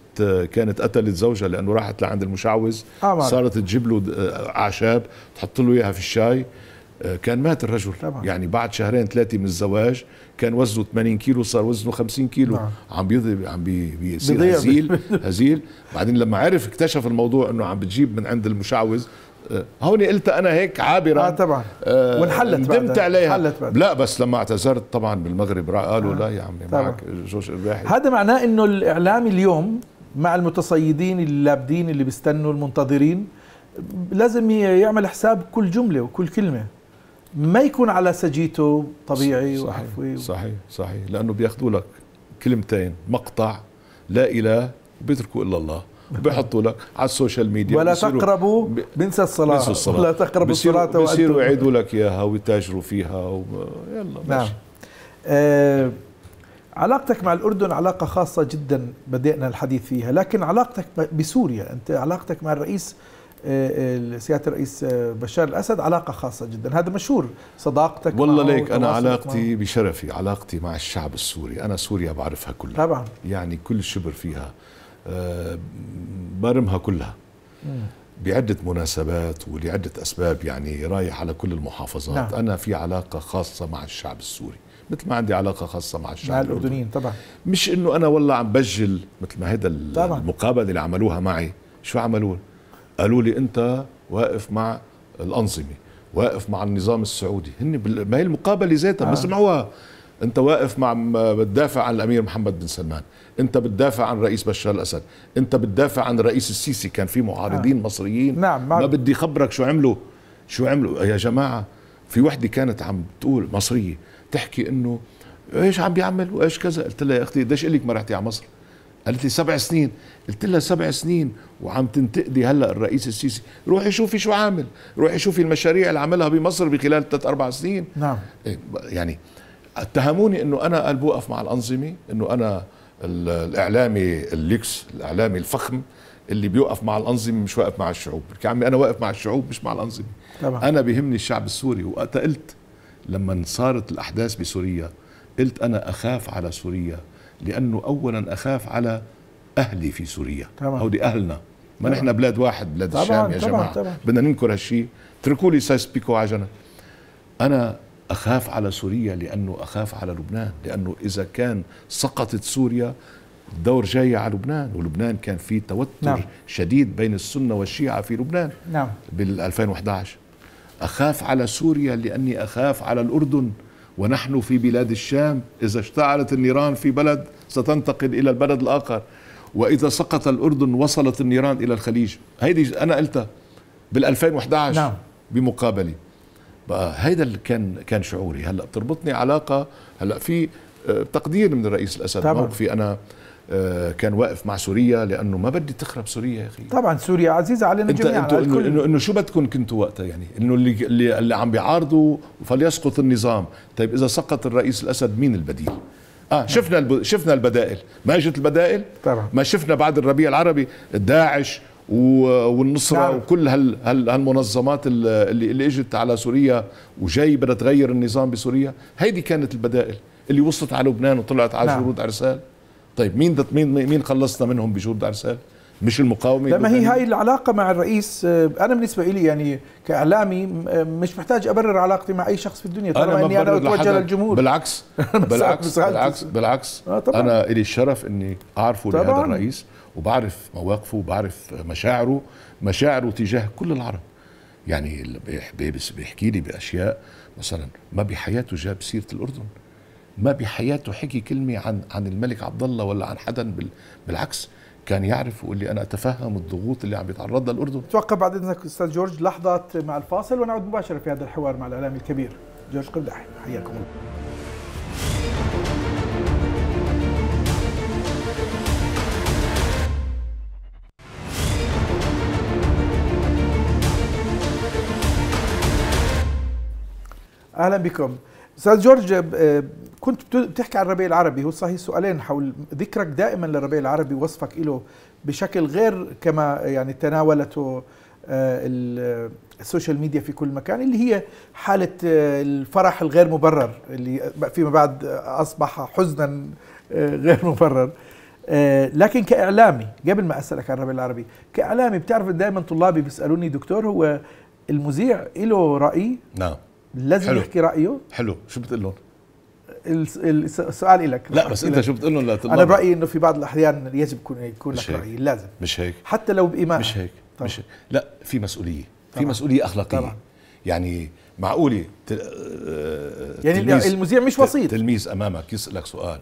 كانت قتلت زوجها لانه راحت لعند المشعوذ آه صارت تجيب له آه، اعشاب تحط له اياها في الشاي آه، كان مات الرجل طبعا. يعني بعد شهرين ثلاثه من الزواج كان وزنه 80 كيلو صار وزنه 50 كيلو نعم. عم بيضرب عم بي بيصير هزيل هزيل بعدين لما عرف اكتشف الموضوع انه عم بتجيب من عند المشعوذ آه، هون قلت انا هيك عابره اه طبعا آه، وانحلت ندمت عليها حلت بعد. لا بس لما اعتذرت طبعا بالمغرب قالوا آه. لا يا عمي طبعا. معك جوش الراحل هذا معناه انه الاعلام اليوم مع المتصيدين اللابدين اللي بيستنوا المنتظرين لازم يعمل حساب كل جمله وكل كلمه ما يكون على سجيته طبيعي صحيح وعفوي صحيح صحيح لانه بياخذوا لك كلمتين مقطع لا اله بيتركوا الا الله بيحطوا لك على السوشيال ميديا ولا تقربوا بنسى الصلاه الصلاه لا تقربوا الصلاه بصيروا يعيدوا لك اياها ويتاجروا فيها و... يلا ماشي نعم. آه علاقتك مع الأردن علاقة خاصة جدا بدأنا الحديث فيها لكن علاقتك بسوريا أنت علاقتك مع الرئيس آه، آه، سياده الرئيس آه، بشار الاسد علاقه خاصه جدا هذا مشهور صداقتك والله ليك انا علاقتي معه. بشرفي علاقتي مع الشعب السوري انا سوريا بعرفها كلها طبعا يعني كل شبر فيها برمها كلها بعدة مناسبات ولعدة أسباب يعني رايح على كل المحافظات نعم. أنا في علاقة خاصة مع الشعب السوري مثل ما عندي علاقة خاصة مع الشعب مع الأردنيين طبعا مش إنه أنا والله عم بجل مثل ما هيدا المقابلة اللي عملوها معي شو عملوا قالوا لي انت واقف مع الانظمه واقف مع النظام السعودي هن بال... ما هي المقابله ذاتها آه. ما سمعوها انت واقف مع بتدافع عن الامير محمد بن سلمان انت بتدافع عن رئيس بشار الاسد انت بتدافع عن رئيس السيسي كان في معارضين آه. مصريين نعم ما بدي خبرك شو عملوا شو عملوا يا جماعه في وحده كانت عم تقول مصريه تحكي انه ايش عم بيعمل وايش كذا قلت لها يا اختي ليش لك ما رحتي على مصر قالت لي سبع سنين قلت لها سبع سنين وعم تنتقدي هلا الرئيس السيسي روحي شوفي شو عامل روحي شوفي المشاريع اللي عملها بمصر بخلال ثلاث اربع سنين نعم إيه، يعني اتهموني انه انا قال بوقف مع الانظمه انه انا الاعلامي الليكس الاعلامي الفخم اللي بيوقف مع الانظمه مش واقف مع الشعوب يا عمي انا واقف مع الشعوب مش مع الانظمه طبعا. انا بيهمني الشعب السوري وقت قلت لما صارت الاحداث بسوريا قلت انا اخاف على سوريا لانه اولا اخاف على اهلي في سوريا هودي او اهلنا ما نحن بلاد واحد بلاد طبعا. الشام يا طبعا. جماعه طبعا. بدنا ننكر هالشيء اتركوا لي سايس بيكو عجنه انا اخاف على سوريا لانه اخاف على لبنان لانه اذا كان سقطت سوريا الدور جاي على لبنان ولبنان كان في توتر نعم. شديد بين السنه والشيعه في لبنان نعم بال 2011 اخاف على سوريا لاني اخاف على الاردن ونحن في بلاد الشام إذا اشتعلت النيران في بلد ستنتقل إلى البلد الآخر وإذا سقط الأردن وصلت النيران إلى الخليج هيدي أنا قلتها بال2011 نعم. بمقابلة بقى هيدا اللي كان كان شعوري هلا بتربطني علاقة هلا في آه، تقدير من الرئيس الأسد طبعا. موقفي أنا آه، كان واقف مع سوريا لانه ما بدي تخرب سوريا يا اخي طبعا سوريا عزيزه علينا جميعا انتوا على انه انه شو بدكم كنتوا وقتها يعني انه اللي اللي, اللي عم بيعارضوا فليسقط النظام طيب اذا سقط الرئيس الاسد مين البديل اه شفنا الب... شفنا البدائل ما اجت البدائل طبعا ما شفنا بعد الربيع العربي داعش والنصرة نعم. وكل هال هال هالمنظمات اللي, اللي اجت على سوريا وجاي بدها تغير النظام بسوريا هيدي كانت البدائل اللي وصلت على لبنان وطلعت على نعم. جرود عرسال طيب مين مين مين خلصنا منهم بجورد دارسال؟ مش المقاومه لما هي هاي العلاقه مع الرئيس آه، انا بالنسبه لي يعني كاعلامي آه، مش محتاج ابرر علاقتي مع اي شخص في الدنيا طالما اني انا اتوجه للجمهور بالعكس بالعكس بالعكس بالعكس آه انا لي الشرف اني اعرفه طبعًا. لهذا الرئيس وبعرف مواقفه وبعرف مشاعره مشاعره تجاه كل العرب يعني بيحكي لي باشياء مثلا ما بحياته جاب سيره الاردن ما بحياته حكي كلمه عن عن الملك عبد الله ولا عن حدا بالعكس كان يعرف ويقول لي انا اتفهم الضغوط اللي عم يتعرض لها الاردن اتوقع بعد اذنك استاذ جورج لحظه مع الفاصل ونعود مباشره في هذا الحوار مع الاعلامي الكبير جورج قرداحي حياكم الله اهلا بكم استاذ جورج آه، كنت بتحكي عن الربيع العربي هو صحيح سؤالين حول ذكرك دائما للربيع العربي وصفك له بشكل غير كما يعني تناولته السوشيال آه، ميديا في كل مكان اللي هي حالة آه، الفرح الغير مبرر اللي فيما بعد أصبح حزنا غير مبرر لكن كإعلامي قبل ما أسألك عن الربيع العربي كإعلامي بتعرف دائما طلابي بيسألوني دكتور هو المذيع له رأي نعم لازم حلو. يحكي رايه حلو شو بتقول لهم السؤال لك لا بس انت شو بتقول لهم انا برايي انه في بعض الاحيان يجب يكون يكون لك راي لازم مش هيك حتى لو بايمان مش هيك طبعا. مش هيك. لا في مسؤوليه طبعا. في مسؤوليه اخلاقيه طبعا. يعني معقوله تل... آه، يعني آه، تلميذ... المذيع مش وسيط تلميذ امامك يسالك سؤال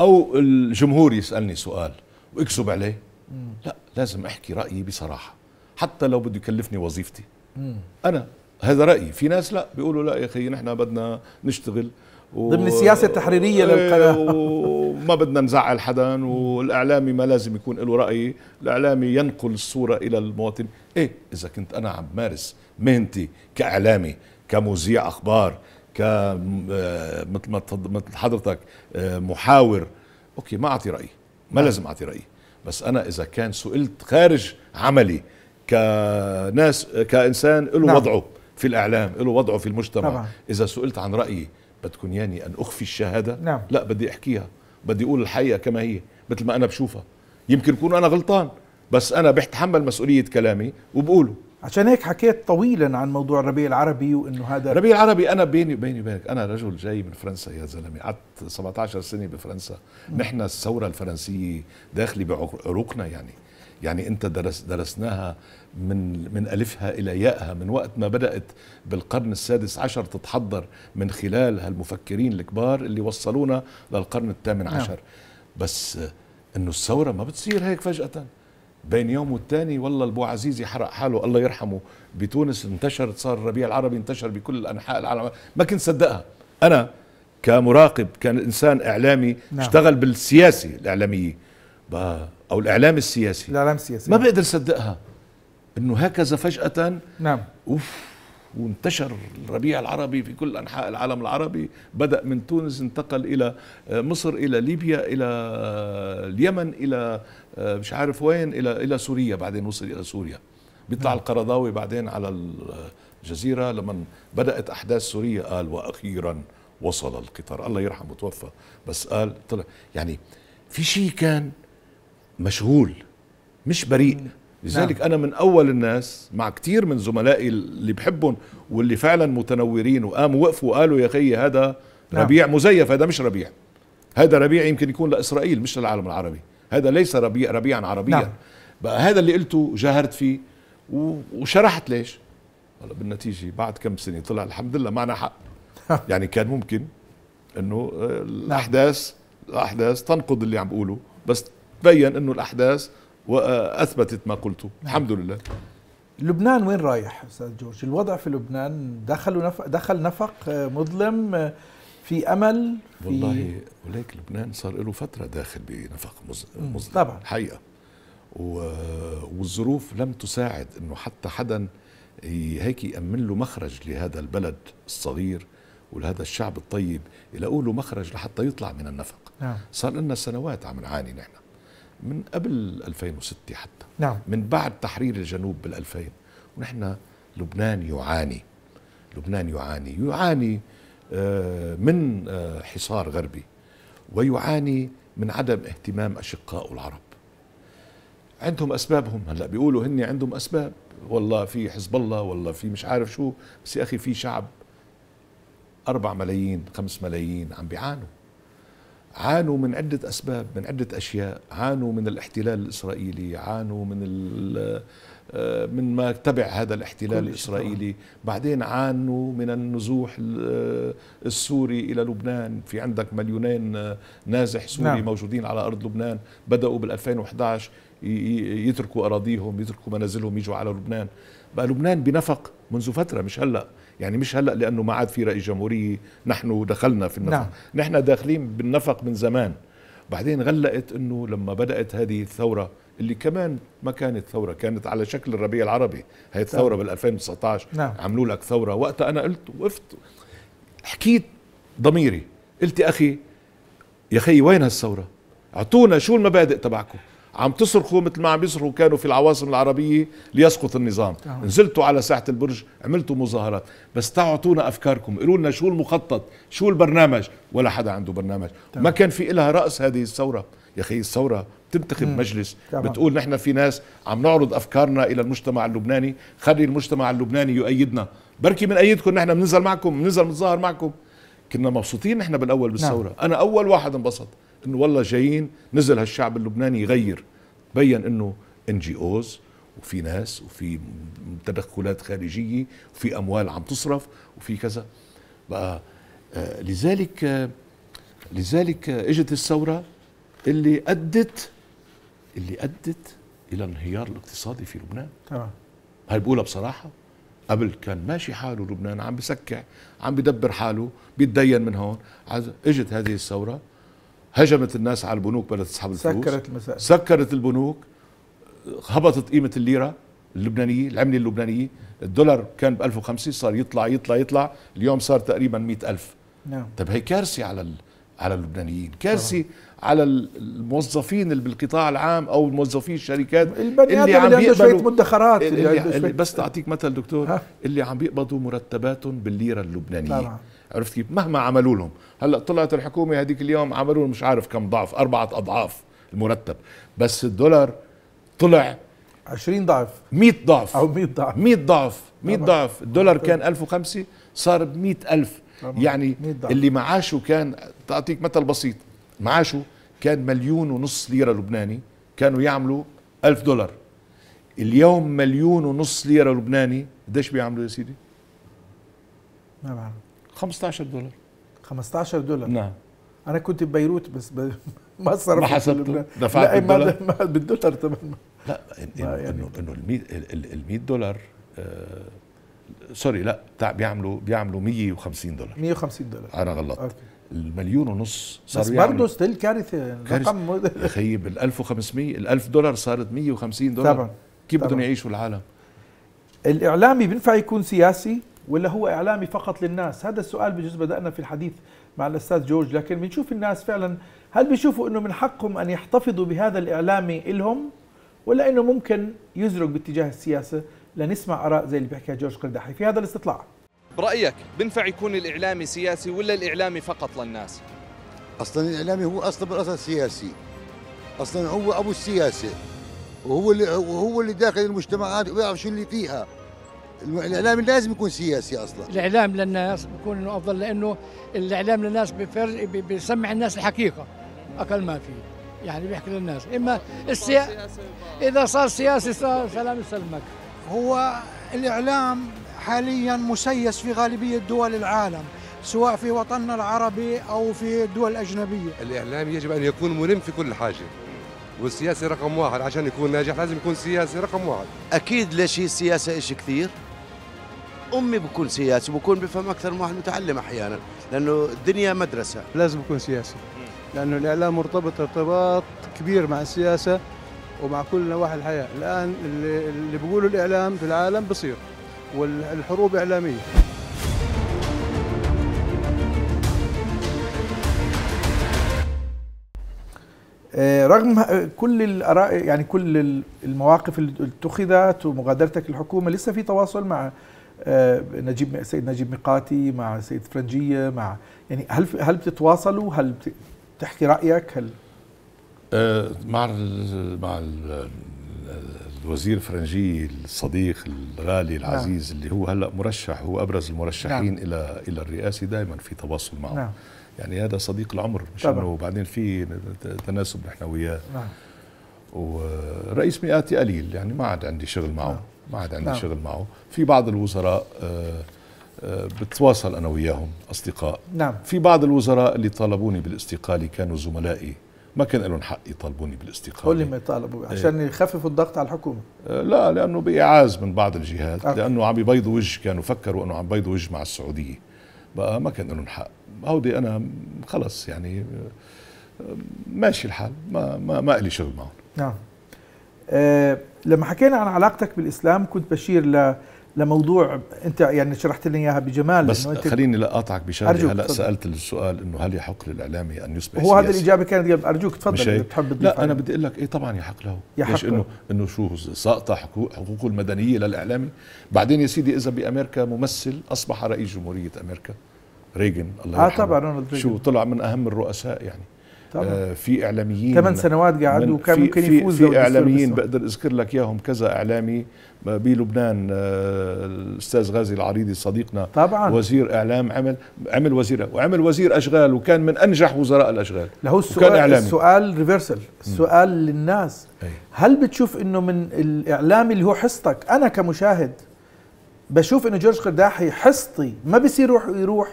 او الجمهور يسالني سؤال واكسب عليه مم. لا لازم احكي رايي بصراحه حتى لو بده يكلفني وظيفتي مم. انا هذا رايي في ناس لا بيقولوا لا يا اخي نحن بدنا نشتغل و... ضمن السياسه التحريريه إيه، للقناه وما بدنا نزعل حدا والاعلامي ما لازم يكون له راي الاعلامي ينقل الصوره الى المواطن ايه اذا كنت انا عم بمارس مهنتي كاعلامي كمذيع اخبار ك آه، مثل ما مثل حضرتك آه، محاور اوكي ما اعطي رايي ما نعم. لازم اعطي رايي بس انا اذا كان سئلت خارج عملي كناس كانسان له نعم. وضعه في الاعلام له وضعه في المجتمع طبعا. اذا سئلت عن رايي بدكم ياني ان اخفي الشهاده نعم. لا بدي احكيها بدي اقول الحقيقه كما هي مثل ما انا بشوفها يمكن اكون انا غلطان بس انا بتحمل مسؤوليه كلامي وبقوله عشان هيك حكيت طويلا عن موضوع الربيع العربي وانه هذا الربيع العربي انا بيني بيني وبينك انا رجل جاي من فرنسا يا زلمه قعدت 17 سنه بفرنسا م. نحن الثوره الفرنسيه داخله بعروقنا يعني يعني انت درس درسناها من من الفها الى يائها من وقت ما بدات بالقرن السادس عشر تتحضر من خلال هالمفكرين الكبار اللي وصلونا للقرن الثامن نعم. عشر نعم. بس انه الثوره ما بتصير هيك فجاه بين يوم والتاني والله البو عزيزي حرق حاله الله يرحمه بتونس انتشرت صار الربيع العربي انتشر بكل انحاء العالم ما كنت صدقها انا كمراقب كان انسان اعلامي نعم. اشتغل بالسياسي الاعلاميه او الاعلام السياسي الاعلام السياسي ما بقدر صدقها انه هكذا فجاه نعم اوف وانتشر الربيع العربي في كل انحاء العالم العربي بدا من تونس انتقل الى آه، مصر الى ليبيا الى آه، اليمن الى آه، مش عارف وين الى الى سوريا بعدين وصل الى سوريا بيطلع نعم. القرضاوي بعدين على الجزيره لما بدات احداث سوريا قال واخيرا وصل القطار الله يرحمه توفى بس قال طلع يعني في شيء كان مشغول مش بريء لذلك نعم. انا من اول الناس مع كثير من زملائي اللي بحبهم واللي فعلا متنورين وقاموا وقفوا وقالوا يا اخي هذا نعم. ربيع مزيف هذا مش ربيع هذا ربيع يمكن يكون لاسرائيل مش للعالم العربي هذا ليس ربيع ربيعا عربيا نعم. بقى هذا اللي قلته جاهرت فيه وشرحت ليش هلا بالنتيجه بعد كم سنه طلع الحمد لله معنا حق يعني كان ممكن انه نعم. الاحداث الاحداث تنقض اللي عم بقوله بس تبين انه الاحداث واثبتت ما قلته نعم. الحمد لله لبنان وين رايح استاذ جورج الوضع في لبنان دخلوا نفق دخل نفق آه، مظلم آه، في امل في والله وليك لبنان صار له فتره داخل بنفق مظلم طبعا حقيقه والظروف لم تساعد انه حتى حدا هيك يامن له مخرج لهذا البلد الصغير ولهذا الشعب الطيب يلاقوا له مخرج لحتى يطلع من النفق نعم. صار لنا سنوات عم نعاني نحن من قبل 2006 حتى نعم. من بعد تحرير الجنوب بال2000 ونحن لبنان يعاني لبنان يعاني يعاني آه، من آه، حصار غربي ويعاني من عدم اهتمام أشقائه العرب عندهم أسبابهم هلأ بيقولوا هن عندهم أسباب والله في حزب الله والله في مش عارف شو بس يا أخي في شعب أربع ملايين خمس ملايين عم بيعانوا عانوا من عدة أسباب من عدة أشياء عانوا من الاحتلال الإسرائيلي عانوا من آه، من ما تبع هذا الاحتلال الإسرائيلي بعدين عانوا من النزوح آه، السوري إلى لبنان في عندك مليونين آه، نازح سوري نعم. موجودين على أرض لبنان بدأوا بال2011 يتركوا أراضيهم يتركوا منازلهم يجوا على لبنان بقى لبنان بنفق منذ فترة مش هلأ يعني مش هلا لانه ما عاد في رئيس جمهوريه نحن دخلنا في النفق نعم. نحن داخلين بالنفق من زمان بعدين غلقت انه لما بدات هذه الثوره اللي كمان ما كانت ثوره كانت على شكل الربيع العربي هي نعم. الثوره بال 2019 نعم. عملوا لك ثوره وقتها انا قلت وقفت حكيت ضميري قلت يا اخي يا اخي وين هالثوره اعطونا شو المبادئ تبعكم عم تصرخوا مثل ما عم يصرخوا كانوا في العواصم العربيه ليسقط النظام طبعا. نعم. نزلتوا على ساحه البرج عملتوا مظاهرات بس تعطونا افكاركم قولوا لنا شو المخطط شو البرنامج ولا حدا عنده برنامج طبعا. ما كان في إلها راس هذه الثوره يا اخي الثوره بتنتخب مم. مجلس طبعا. بتقول نحن في ناس عم نعرض افكارنا الى المجتمع اللبناني خلي المجتمع اللبناني يؤيدنا بركي من ايدكم نحن بننزل معكم بننزل متظاهر معكم كنا مبسوطين نحن بالاول بالثوره نعم. انا اول واحد انبسط انه والله جايين نزل هالشعب اللبناني يغير بين انه ان جي اوز وفي ناس وفي تدخلات خارجيه وفي اموال عم تصرف وفي كذا بقى آه لذلك آه لذلك آه اجت الثوره اللي ادت اللي ادت الى انهيار الاقتصادي في لبنان تمام هاي بقولها بصراحه قبل كان ماشي حاله لبنان عم بسكع عم بدبر حاله بيتدين من هون اجت هذه الثوره هجمت الناس على البنوك بدأت تسحب الفلوس سكرت المسائل سكرت البنوك هبطت قيمة الليرة اللبنانية العملة اللبنانية الدولار كان ب 1005 صار يطلع يطلع يطلع اليوم صار تقريبا 100000 نعم طيب هي كارثة على على اللبنانيين كارثة على الموظفين اللي بالقطاع العام او موظفي الشركات اللي, اللي عم يقبلوا شويه مدخرات اللي, اللي, اللي بس تعطيك مثل دكتور اللي عم بيقبضوا مرتباتهم بالليره اللبنانيه طبعا. عرفت كيف مهما عملوا لهم هلا طلعت الحكومه هذيك اليوم عملوا مش عارف كم ضعف اربعه اضعاف المرتب بس الدولار طلع 20 ضعف 100 ضعف او 100 ضعف 100 ضعف 100 ضعف الدولار كان 1005 صار ب 100000 يعني اللي معاشه كان تعطيك مثل بسيط معاشه كان مليون ونص ليره لبناني كانوا يعملوا 1000 دولار اليوم مليون ونص ليره لبناني قديش بيعملوا يا سيدي؟ ما بعرف 15 دولار 15 دولار نعم انا كنت ببيروت بس ب... ما صرفت ما حسبت دفعت لا بالدولار ما بالدولار طبعا لا انه يعني انه ال 100 دولار آه سوري لا بيعملوا بيعملوا 150 دولار 150 دولار انا غلطت أوكي. المليون ونص صار بس برضه ستيل كارثه رقم يا اخي بال 1500 ال 1000 دولار صارت 150 دولار طبعا كيف بدهم يعيشوا العالم؟ الاعلامي بينفع يكون سياسي؟ ولا هو اعلامي فقط للناس هذا السؤال بجوز بدانا في الحديث مع الاستاذ جورج لكن بنشوف الناس فعلا هل بيشوفوا انه من حقهم ان يحتفظوا بهذا الاعلامي الهم ولا انه ممكن يزرق باتجاه السياسه لنسمع اراء زي اللي بيحكيها جورج قرداحي في هذا الاستطلاع برايك بنفع يكون الاعلامي سياسي ولا الاعلامي فقط للناس اصلا الاعلامي هو اصلا بالاصل سياسي اصلا هو ابو السياسه وهو اللي وهو اللي داخل المجتمعات ويعرف شو اللي فيها الاعلام لازم يكون سياسي اصلا الاعلام للناس بيكون انه افضل لانه الاعلام للناس بفرج بيسمع الناس الحقيقه اقل ما فيه يعني بيحكي للناس اما السياسه اذا صار سياسي صار سلام يسلمك هو الاعلام حاليا مسيس في غالبيه دول العالم سواء في وطننا العربي او في الدول الاجنبيه الاعلام يجب ان يكون ملم في كل حاجه والسياسي رقم واحد عشان يكون ناجح لازم يكون سياسي رقم واحد اكيد ليش هي السياسه شيء كثير امي بكون سياسي بكون بفهم اكثر من واحد متعلم احيانا لانه الدنيا مدرسه لازم يكون سياسي لانه الاعلام مرتبط ارتباط كبير مع السياسه ومع كل نواحي الحياه الان اللي, اللي بيقولوا الاعلام في العالم بصير والحروب اعلاميه آه، رغم كل الاراء يعني كل المواقف اللي اتخذت ومغادرتك الحكومه لسه في تواصل مع آه، نجيب سيد نجيب ميقاتي مع سيد فرنجيه مع يعني هل هل بتتواصلوا هل بتحكي رايك هل آه، مع مع الوزير فرنجي الصديق الغالي نعم. العزيز نعم. اللي هو هلا مرشح هو ابرز المرشحين نعم. الى الى الرئاسه دائما في تواصل معه نعم. يعني هذا صديق العمر مش طبعا. انه بعدين في تناسب نحن وياه نعم. ورئيس مئاتي قليل يعني ما عاد عندي شغل معه نعم. ما عاد عندي نعم. شغل معه في بعض الوزراء آه، آه، بتواصل انا وياهم اصدقاء نعم في بعض الوزراء اللي طالبوني بالاستقاله كانوا زملائي ما كان لهم حق يطالبوني بالاستقاله قول لي ما يطالبوا آه. عشان يخففوا الضغط على الحكومه لا لانه بايعاز من بعض الجهات لانه عم يبيضوا وجه كانوا فكروا انه عم يبيضوا وجه مع السعوديه بقى ما كان لهم حق هودي انا خلص يعني ماشي الحال ما ما ما لي شغل معهم نعم آه، لما حكينا عن علاقتك بالاسلام كنت بشير ل لموضوع انت يعني شرحت لنا اياها بجمال بس إنه خليني لا اقاطعك بشغله هلا سالت السؤال انه هل يحق للاعلامي ان يصبح هو هذه الاجابه كانت ارجوك تفضل اذا بتحب لا انا بدي اقول لك ايه طبعا يحق له يحق ليش انه انه شو ساقطه حقوقه المدنيه للاعلامي بعدين يا سيدي اذا بامريكا ممثل اصبح رئيس جمهوريه امريكا ريغن الله آه، يرحمه آه طبعا شو طلع من اهم الرؤساء يعني طبعا. آه، في اعلاميين ثمان سنوات قعدوا كان ممكن يفوز في, في اعلاميين بقدر اذكر لك اياهم كذا اعلامي بلبنان آه، الاستاذ غازي العريضي صديقنا طبعا وزير اعلام عمل عمل وزير وعمل وزير اشغال وكان من انجح وزراء الاشغال لهو السؤال وكان إعلامي. السؤال ريفرسل السؤال م. للناس أي. هل بتشوف انه من الاعلامي اللي هو حصتك انا كمشاهد بشوف انه جورج قرداحي حصتي ما بصير يروح يروح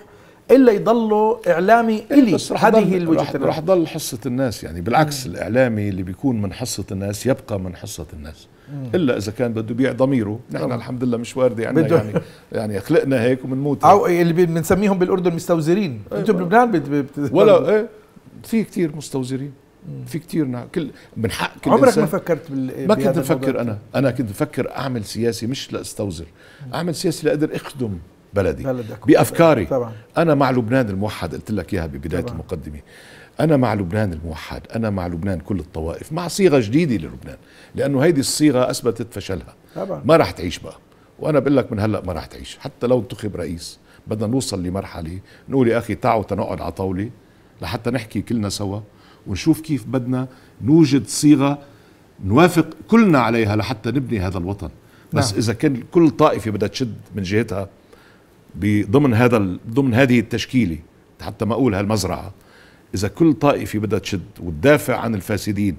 الا يضله اعلامي إيه، الي هذه الوجهه رح, رح ضل حصه الناس يعني بالعكس مم. الاعلامي اللي بيكون من حصه الناس يبقى من حصه الناس مم. الا اذا كان بده يبيع ضميره نحن الحمد لله مش وارده عندنا يعني يعني خلقنا هيك وبنموت او اللي بنسميهم بالاردن مستوزرين أيوة. انتم بلبنان بت... بت... ولا ايه في كثير مستوزرين في كثير نا... كل من حق كل عمرك ما فكرت بال ما كنت بفكر انا انا كنت بفكر اعمل سياسي مش لاستوزر اعمل سياسي لاقدر اخدم بلدي بلدك بافكاري طبعا. انا مع لبنان الموحد قلت لك اياها ببدايه طبعا. المقدمه انا مع لبنان الموحد انا مع لبنان كل الطوائف مع صيغه جديده للبنان لانه هيدي الصيغه اثبتت فشلها طبعا. ما راح تعيش بقى وانا بقول لك من هلا ما راح تعيش حتى لو انتخب رئيس بدنا نوصل لمرحله نقول يا اخي تعوا تنقعد على طاوله لحتى نحكي كلنا سوا ونشوف كيف بدنا نوجد صيغه نوافق كلنا عليها لحتى نبني هذا الوطن بس نعم. اذا كان كل طائفه بدها تشد من جهتها بضمن هذا ضمن هذه التشكيله حتى ما اقول هالمزرعه اذا كل طائفه بدها تشد وتدافع عن الفاسدين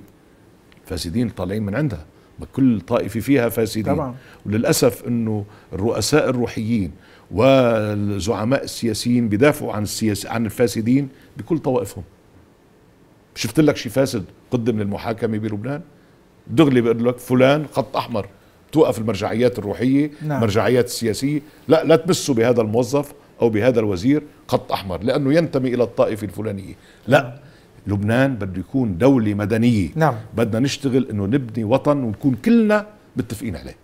الفاسدين طالعين من عندها ما كل طائفه فيها فاسدين طبعا. وللاسف انه الرؤساء الروحيين والزعماء السياسيين بيدافعوا عن السياس عن الفاسدين بكل طوائفهم شفت لك شي فاسد قدم للمحاكمه بلبنان دغلي بيقول لك فلان خط احمر توقف المرجعيات الروحيه نعم. مرجعيات السياسيه لا لا تمسوا بهذا الموظف او بهذا الوزير خط احمر لانه ينتمي الى الطائفه الفلانيه لا نعم. لبنان بده يكون دوله مدنيه نعم. بدنا نشتغل انه نبني وطن ونكون كلنا متفقين عليه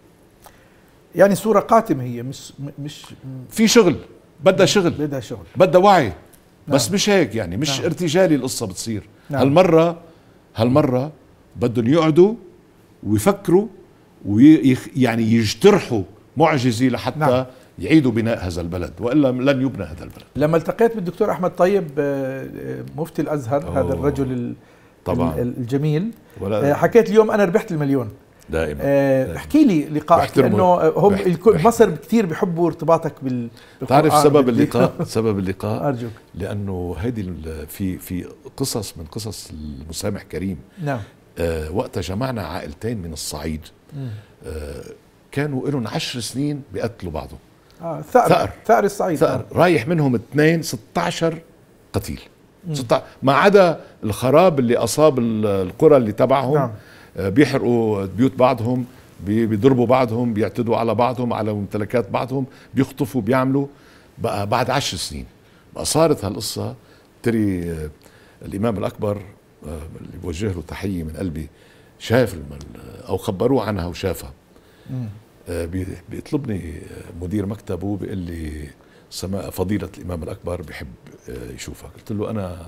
يعني صوره قاتمه هي مش مش في شغل بدها شغل بدها شغل بدها وعي نعم. بس مش هيك يعني مش نعم. ارتجالي القصه بتصير نعم. هالمره هالمره بدهم يقعدوا ويفكروا ويعني يجترحوا معجزه لحتى نعم. يعيدوا بناء هذا البلد والا لن يبنى هذا البلد لما التقيت بالدكتور احمد طيب آه، آه، مفتي الازهر أوه. هذا الرجل طبعا الجميل ولا آه، حكيت اليوم انا ربحت المليون دائما احكي لي لقائك لانه هم بحترم. مصر كثير بحبوا ارتباطك بال تعرف سبب اللقاء سبب اللقاء ارجوك لانه هذه في في قصص من قصص المسامح كريم نعم آه وقتها جمعنا عائلتين من الصعيد آه، كانوا لهم عشر سنين بيقتلوا بعضهم آه ثأر ثأر, ثأر الصعيد ثأر آه. رايح منهم اثنين 16 قتيل 16 ما عدا الخراب اللي اصاب القرى اللي تبعهم نعم. آه بيحرقوا بيوت بعضهم بيضربوا بعضهم بيعتدوا على بعضهم على ممتلكات بعضهم بيخطفوا بيعملوا بقى بعد عشر سنين بقى صارت هالقصه تري آه، الامام الاكبر آه، اللي بوجه له تحيه من قلبي شاف او خبروه عنها وشافها آه، بيطلبني آه، مدير مكتبه بيقول لي سماء فضيلة الإمام الأكبر بحب آه، يشوفك قلت له أنا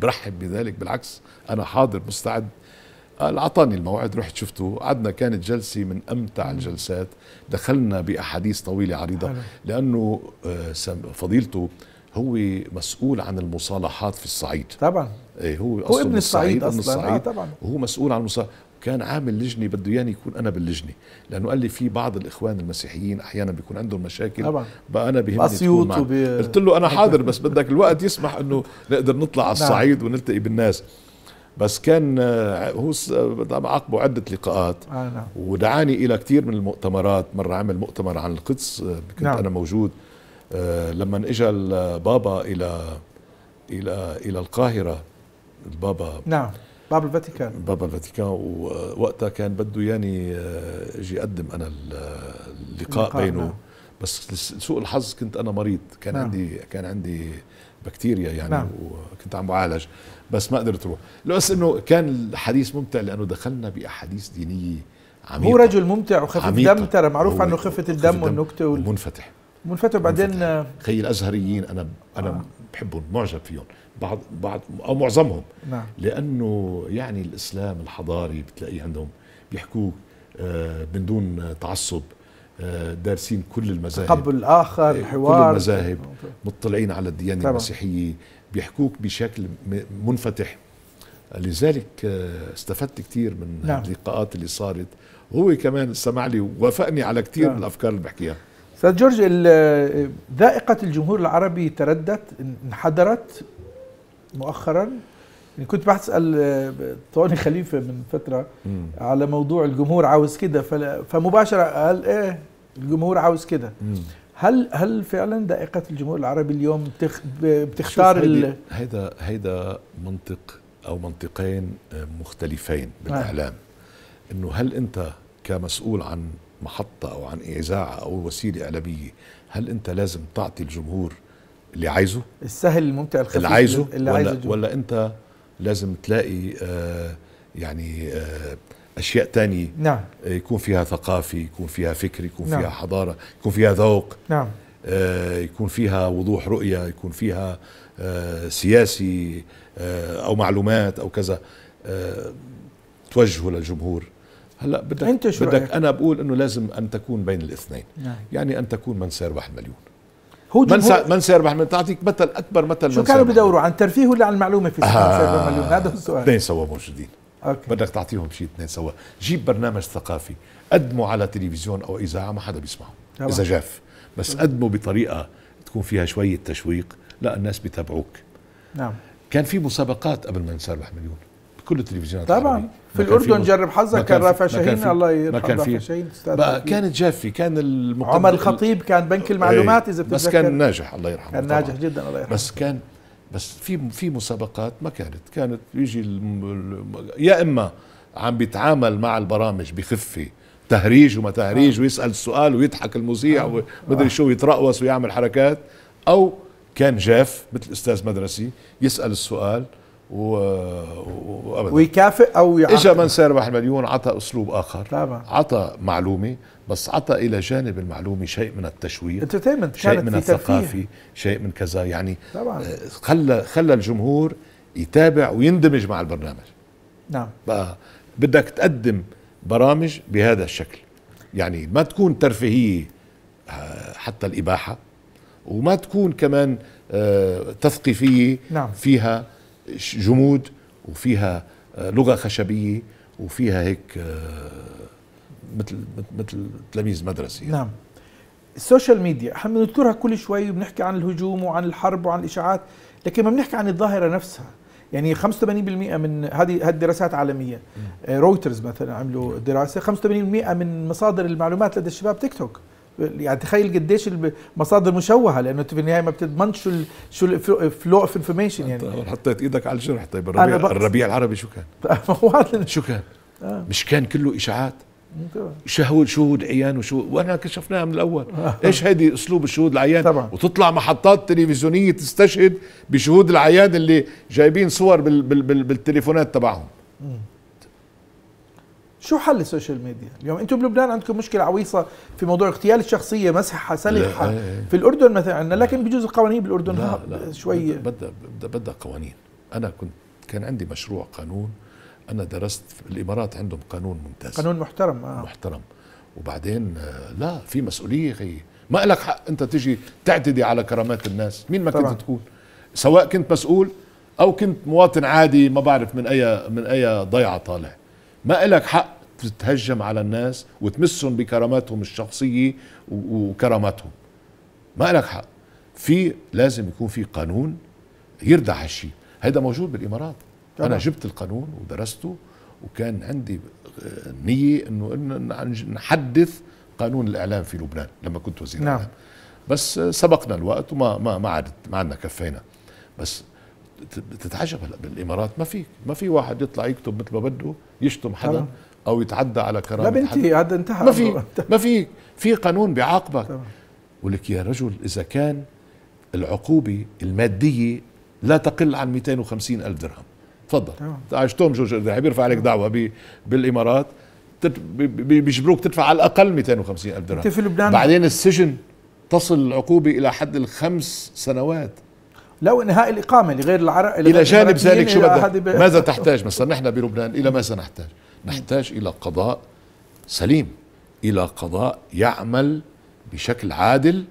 برحب بذلك بالعكس أنا حاضر مستعد قال أعطاني الموعد رحت شفته قعدنا كانت جلسة من أمتع الجلسات دخلنا بأحاديث طويلة عريضة لأنه فضيلته هو مسؤول عن المصالحات في الصعيد طبعا ايه هو اصلا هو ابن الصعيد, الصعيد اصلا ابن آه، الصعيد طبعا وهو مسؤول عن المصالحات كان عامل لجنه بده ياني يكون انا باللجنه لانه قال لي في بعض الاخوان المسيحيين احيانا بيكون عندهم مشاكل طبعا بقى انا بهمني تكون وبي... قلت له انا حاضر بس بدك الوقت يسمح انه نقدر نطلع على نعم. الصعيد ونلتقي بالناس بس كان آه، هو عقبه عدة لقاءات آه، نعم. ودعاني إلى كثير من المؤتمرات مرة عمل مؤتمر عن القدس كنت نعم. أنا موجود آه، لما اجى البابا الى الى الى القاهره البابا نعم بابا الفاتيكان بابا الفاتيكان ووقتها كان بده يعني اجي آه، اقدم انا اللقاء, اللقاء بينه نعم. بس لسوء الحظ كنت انا مريض كان نعم. عندي كان عندي بكتيريا يعني نعم. وكنت عم بعالج بس ما قدرت اروح بس انه كان الحديث ممتع لانه دخلنا باحاديث دينيه عميقه هو رجل ممتع وخفيف دم ترى معروف عنه خفه الدم والنكته وال... ومنفتح منفتح وبعدين آه، خي الازهريين انا انا آه. بحبهم معجب فيهم بعض بعض او معظمهم نعم. لانه يعني الاسلام الحضاري بتلاقيه عندهم بيحكوك آه، من دون تعصب آه، دارسين كل المذاهب تقبل الاخر الحوار إيه، كل المذاهب مطلعين على الديانه طبعا. المسيحيه بيحكوك بشكل منفتح لذلك استفدت كثير من نعم. اللقاءات اللي صارت هو كمان سمع لي ووافقني على كثير نعم. من الافكار اللي بحكيها استاذ جورج ذائقه الجمهور العربي تردت انحدرت مؤخرا يعني كنت بسال آه، طوني خليفه من فتره مم. على موضوع الجمهور عاوز كده فمباشره قال ايه الجمهور عاوز كده هل هل فعلا ذائقه الجمهور العربي اليوم بتخ بتختار هيدا هيدا منطق او منطقين آه، مختلفين نعم. بالاعلام آه. انه هل انت كمسؤول عن محطة أو عن إذاعة أو وسيلة إعلامية هل أنت لازم تعطي الجمهور اللي عايزه السهل الممتع الخفيف اللي عايزه اللي ولا, عايزه ولا أنت لازم تلاقي آه يعني آه أشياء تانية نعم يكون فيها ثقافي يكون فيها فكر يكون نعم. فيها حضارة يكون فيها ذوق نعم آه يكون فيها وضوح رؤية يكون فيها آه سياسي آه أو معلومات أو كذا آه، توجهه للجمهور هلا بدك انت شو بدك رأيك؟ انا بقول انه لازم ان تكون بين الاثنين نعم. يعني ان تكون من سيربح مليون هو من سا... من سيربح مليون تعطيك مثل اكبر مثل شو كانوا بدوروا عن ترفيه ولا عن المعلومه في آه سيربح مليون هذا السؤال اثنين سوا موجودين أوكي. بدك تعطيهم شيء اثنين سوا جيب برنامج ثقافي قدمه على تلفزيون او اذاعه ما حدا بيسمعه طبعا. اذا جاف بس قدمه بطريقه تكون فيها شويه تشويق لا الناس بيتابعوك نعم كان في مسابقات قبل ما نسربح مليون كل التلفزيونات طبعا في الاردن جرب حظك كان رافع شاهين الله يرحم رافع شاهين بقى كانت جافي كان المقدم عمر الخطيب كان بنك إيه. المعلومات اذا بتتذكر بس كان ناجح الله يرحمه كان ناجح جدا الله يرحمه بس كان بس في في مسابقات ما كانت كانت يجي يا اما عم بيتعامل مع البرامج بخفه تهريج وما تهريج آه. ويسال السؤال ويضحك المذيع آه. ومدري شو يترقص ويعمل حركات او كان جاف مثل استاذ مدرسي يسال السؤال وابدا ويكافئ او يعاقب اجى من سير المليون عطى اسلوب اخر طبعا عطى معلومه بس عطى الى جانب المعلومه شيء من التشويق انترتينمنت شيء من الثقافي شيء من كذا يعني طبعا آه، خلى خلى الجمهور يتابع ويندمج مع البرنامج نعم بقى بدك تقدم برامج بهذا الشكل يعني ما تكون ترفيهيه آه، حتى الاباحه وما تكون كمان آه، تثقيفيه نعم. فيها جمود وفيها آه، لغه خشبيه وفيها هيك آه، مثل مثل تلاميذ مدرسه يعني. نعم السوشيال ميديا احنا بنذكرها كل شوي وبنحكي عن الهجوم وعن الحرب وعن الاشاعات لكن ما بنحكي عن الظاهره نفسها يعني 85% من هذه هذه الدراسات عالميه آه، رويترز مثلا عملوا دراسه 85% من مصادر المعلومات لدى الشباب تيك توك يعني تخيل قديش المصادر مشوهه لانه انت في النهايه ما بتضمنش شو الفلو اوف انفورميشن يعني حطيت ايدك على الجرح طيب الربيع, الربيع العربي شو كان؟ شو كان؟ آه. مش كان كله اشاعات؟ شهود شهود عيان وشو وانا كشفناها من الاول آه. ايش هيدي اسلوب الشهود العيان طبعا. وتطلع محطات تلفزيونيه تستشهد بشهود العيان اللي جايبين صور بال... بال... بال... بالتليفونات تبعهم شو حل السوشيال ميديا؟ اليوم انتم بلبنان عندكم مشكله عويصه في موضوع اغتيال الشخصيه مسحها سلحها إيه، إيه. في الاردن مثلا عندنا لكن بجوز القوانين بالاردن لا لا شوي بدها بدها قوانين انا كنت كان عندي مشروع قانون انا درست في الامارات عندهم قانون ممتاز قانون محترم آه. محترم وبعدين آه، لا في مسؤوليه غي ما لك حق انت تجي تعتدي على كرامات الناس مين ما كنت تكون سواء كنت مسؤول او كنت مواطن عادي ما بعرف من اي من اي ضيعه طالع ما إلك حق تتهجم على الناس وتمسهم بكراماتهم الشخصية وكراماتهم ما إلك حق في لازم يكون في قانون يردع هالشيء هيدا موجود بالإمارات طبعا. أنا جبت القانون ودرسته وكان عندي نية أنه نحدث قانون الإعلام في لبنان لما كنت وزير نعم. الإعلام بس سبقنا الوقت وما ما ما عدت ما عدنا كفينا بس بتتعجب هلا بالامارات ما في ما في واحد يطلع يكتب مثل ما بده يشتم حدا او يتعدى على كرامه لا بنتي هذا انتهى ما في ما في في قانون بيعاقبك ولك يا رجل اذا كان العقوبه الماديه لا تقل عن 250 الف درهم تفضل توم جورج رح بيرفع عليك دعوه بالامارات بيجبروك تدفع على الاقل 250 الف درهم انت في لبنان بعدين السجن تصل العقوبه الى حد الخمس سنوات لو انهاء الاقامه لغير العرب الى جانب ذلك شو بدنا ماذا تحتاج مثلا نحن بلبنان الى ماذا نحتاج؟ نحتاج الى قضاء سليم الى قضاء يعمل بشكل عادل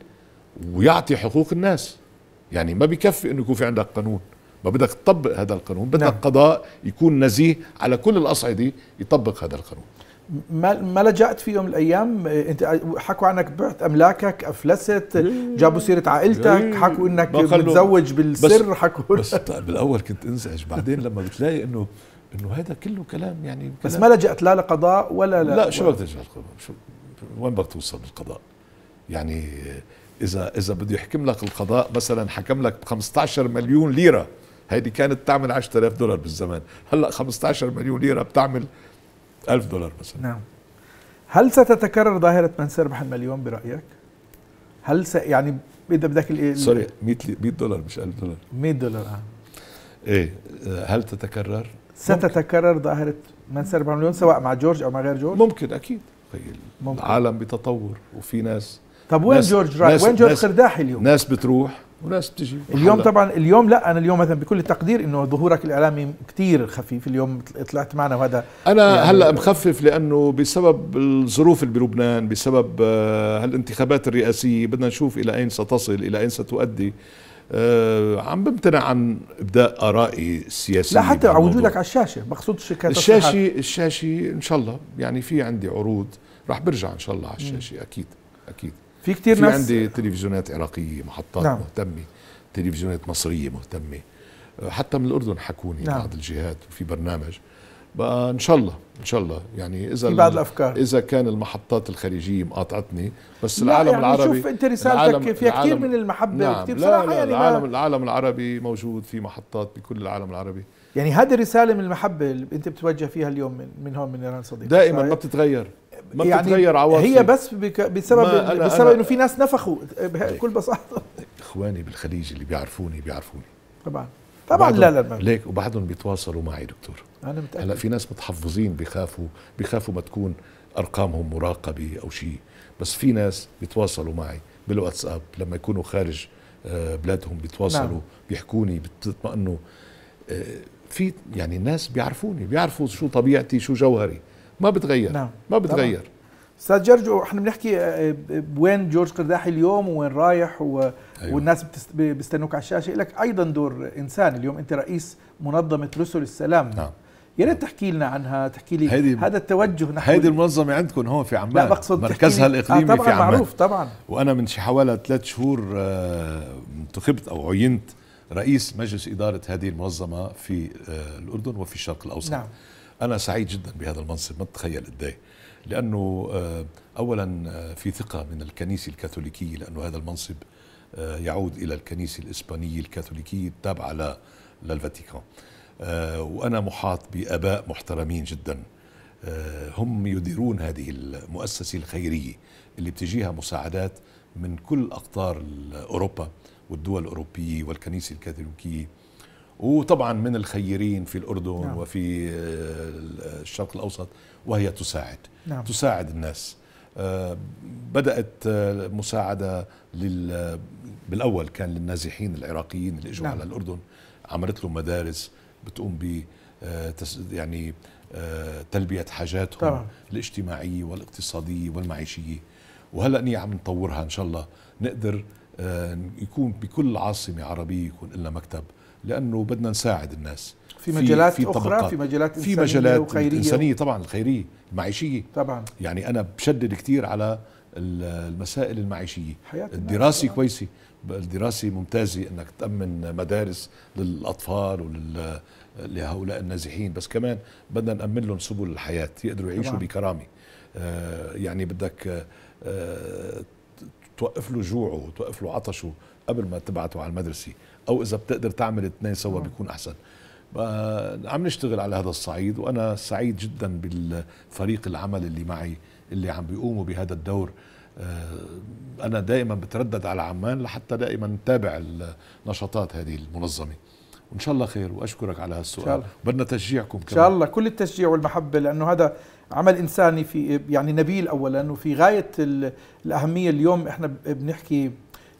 ويعطي حقوق الناس يعني ما بكفي انه يكون في عندك قانون ما بدك تطبق هذا القانون بدك نعم. قضاء يكون نزيه على كل الاصعده يطبق هذا القانون ما ما لجأت في يوم من الايام آه، انت حكوا عنك بعت املاكك افلست إيه. جابوا سيره عائلتك إيه. حكوا انك متزوج بالسر حكوا بس بالاول طيب، كنت انزعج بعدين لما بتلاقي انه انه هذا كله كلام يعني كلام بس ما لجأت لا لقضاء ولا لا لا شو بدك تلجأ للقضاء شو وين بدك توصل بالقضاء يعني اذا اذا بده يحكم لك القضاء مثلا حكم لك ب 15 مليون ليره هيدي كانت تعمل 10000 دولار بالزمان هلا 15 مليون ليره بتعمل 1000 دولار مثلا نعم هل ستتكرر ظاهره من سيربح المليون برايك؟ هل س... يعني إذا بدك ال سوري 100 100 دولار مش 1000 دولار 100 دولار اه ايه هل تتكرر؟ ستتكرر ظاهره من سيربح المليون سواء مع جورج او مع غير جورج؟ ممكن اكيد طيب، ممكن. العالم بتطور وفي ناس طب وين ناس جورج رايح؟ وين جورج خرداحي اليوم؟ ناس بتروح وناس بتجي اليوم طبعا اليوم لا انا اليوم مثلا بكل التقدير انه ظهورك الاعلامي كثير خفيف اليوم طلعت معنا وهذا انا يعني هلا مخفف لانه بسبب الظروف اللي بلبنان بسبب آه، هالانتخابات الرئاسيه بدنا نشوف الى اين ستصل الى اين ستؤدي أه عم بمتنع عن ابداء ارائي السياسيه لا حتى وجودك على الشاشه مقصودش الشاشه الشاشه ان شاء الله يعني في عندي عروض رح برجع ان شاء الله على الشاشه اكيد اكيد في كتير في ناس عندي تلفزيونات عراقيه محطات نعم. مهتمه تلفزيونات مصريه مهتمه حتى من الاردن حكوني نعم. بعض الجهات وفي برنامج بقى ان شاء الله ان شاء الله يعني اذا في بعض الافكار اذا كان المحطات الخليجيه مقاطعتني بس العالم يعني العربي شوف انت رسالتك فيها كثير من المحبه نعم وكثير لا, لا يعني العالم العالم العربي موجود في محطات بكل العالم العربي يعني هذه الرساله من المحبه اللي انت بتوجه فيها اليوم من, من هون من ايران صديق دائما ما بتتغير ما يعني بتتغير عواصم هي بس بك بسبب أنا بسبب انه في ناس نفخوا بكل بساطه اخواني بالخليج اللي بيعرفوني بيعرفوني طبعا طبعا لا لا ما. ليك وبعدهم بيتواصلوا معي دكتور انا متاكد هلا في ناس متحفظين بيخافوا بيخافوا ما تكون ارقامهم مراقبه او شيء بس في ناس بيتواصلوا معي بالواتساب لما يكونوا خارج آه، بلادهم بيتواصلوا نعم. بيحكوني بتطمئنوا آه، في يعني الناس بيعرفوني بيعرفوا شو طبيعتي شو جوهري ما بتغير نعم. ما بتغير استاذ جورج احنا بنحكي آه، آه، وين جورج قرداحي اليوم وين رايح و... أيوة. والناس بيستنوك على الشاشه لك ايضا دور انسان اليوم انت رئيس منظمه رسل السلام نعم يا ريت تحكي لنا عنها تحكي لي هيدي هذا التوجه نحو هذه المنظمه عندكم هون في عمان لا بقصد مركزها آه، الاقليمي آه طبعا في عمان معروف طبعا وانا من شي حوالي ثلاث شهور انتخبت او عينت رئيس مجلس اداره هذه المنظمه في الاردن وفي الشرق الاوسط نعم أنا سعيد جدا بهذا المنصب ما تتخيل قديه لأنه آه، أولا آه، في ثقة من الكنيسة الكاثوليكية لأنه هذا المنصب آه، يعود إلى الكنيسة الإسبانية الكاثوليكية التابعة للفاتيكان وأنا محاط بآباء محترمين جدا هم يديرون هذه المؤسسة الخيرية اللي بتجيها مساعدات من كل أقطار أوروبا والدول الأوروبية والكنيسة الكاثوليكية وطبعا من الخيرين في الأردن نعم. وفي آه، الشرق الأوسط وهي تساعد نعم. تساعد الناس آه، بدأت آه، مساعدة لل... بالأول كان للنازحين العراقيين اللي اجوا نعم. على الأردن عملت لهم مدارس بتقوم ب يعني تلبية حاجاتهم طبعا. الاجتماعية والاقتصادية والمعيشية وهلأ ني عم نطورها إن شاء الله نقدر يكون بكل عاصمة عربية يكون لنا مكتب لانه بدنا نساعد الناس في مجالات في اخرى في مجالات انسانيه في مجالات وخيريه انسانيه طبعا الخيريه المعيشيه طبعا يعني انا بشدد كثير على المسائل المعيشيه الدراسه كويسه الدراسه ممتازه انك تامن مدارس للاطفال ولل لهؤلاء النازحين بس كمان بدنا نامن لهم سبل الحياه يقدروا يعيشوا طبعا. بكرامه آه يعني بدك آه توقف له جوعه وتوقف له عطشه قبل ما تبعته على المدرسه او اذا بتقدر تعمل اثنين سوا بيكون احسن عم نشتغل على هذا الصعيد وانا سعيد جدا بالفريق العمل اللي معي اللي عم بيقوموا بهذا الدور آه، انا دائما بتردد على عمان لحتى دائما تابع النشاطات هذه المنظمه وان شاء الله خير واشكرك على هالسؤال بدنا تشجيعكم كمان ان شاء الله كل التشجيع والمحبه لانه هذا عمل انساني في يعني نبيل اولا وفي غايه الاهميه اليوم احنا بنحكي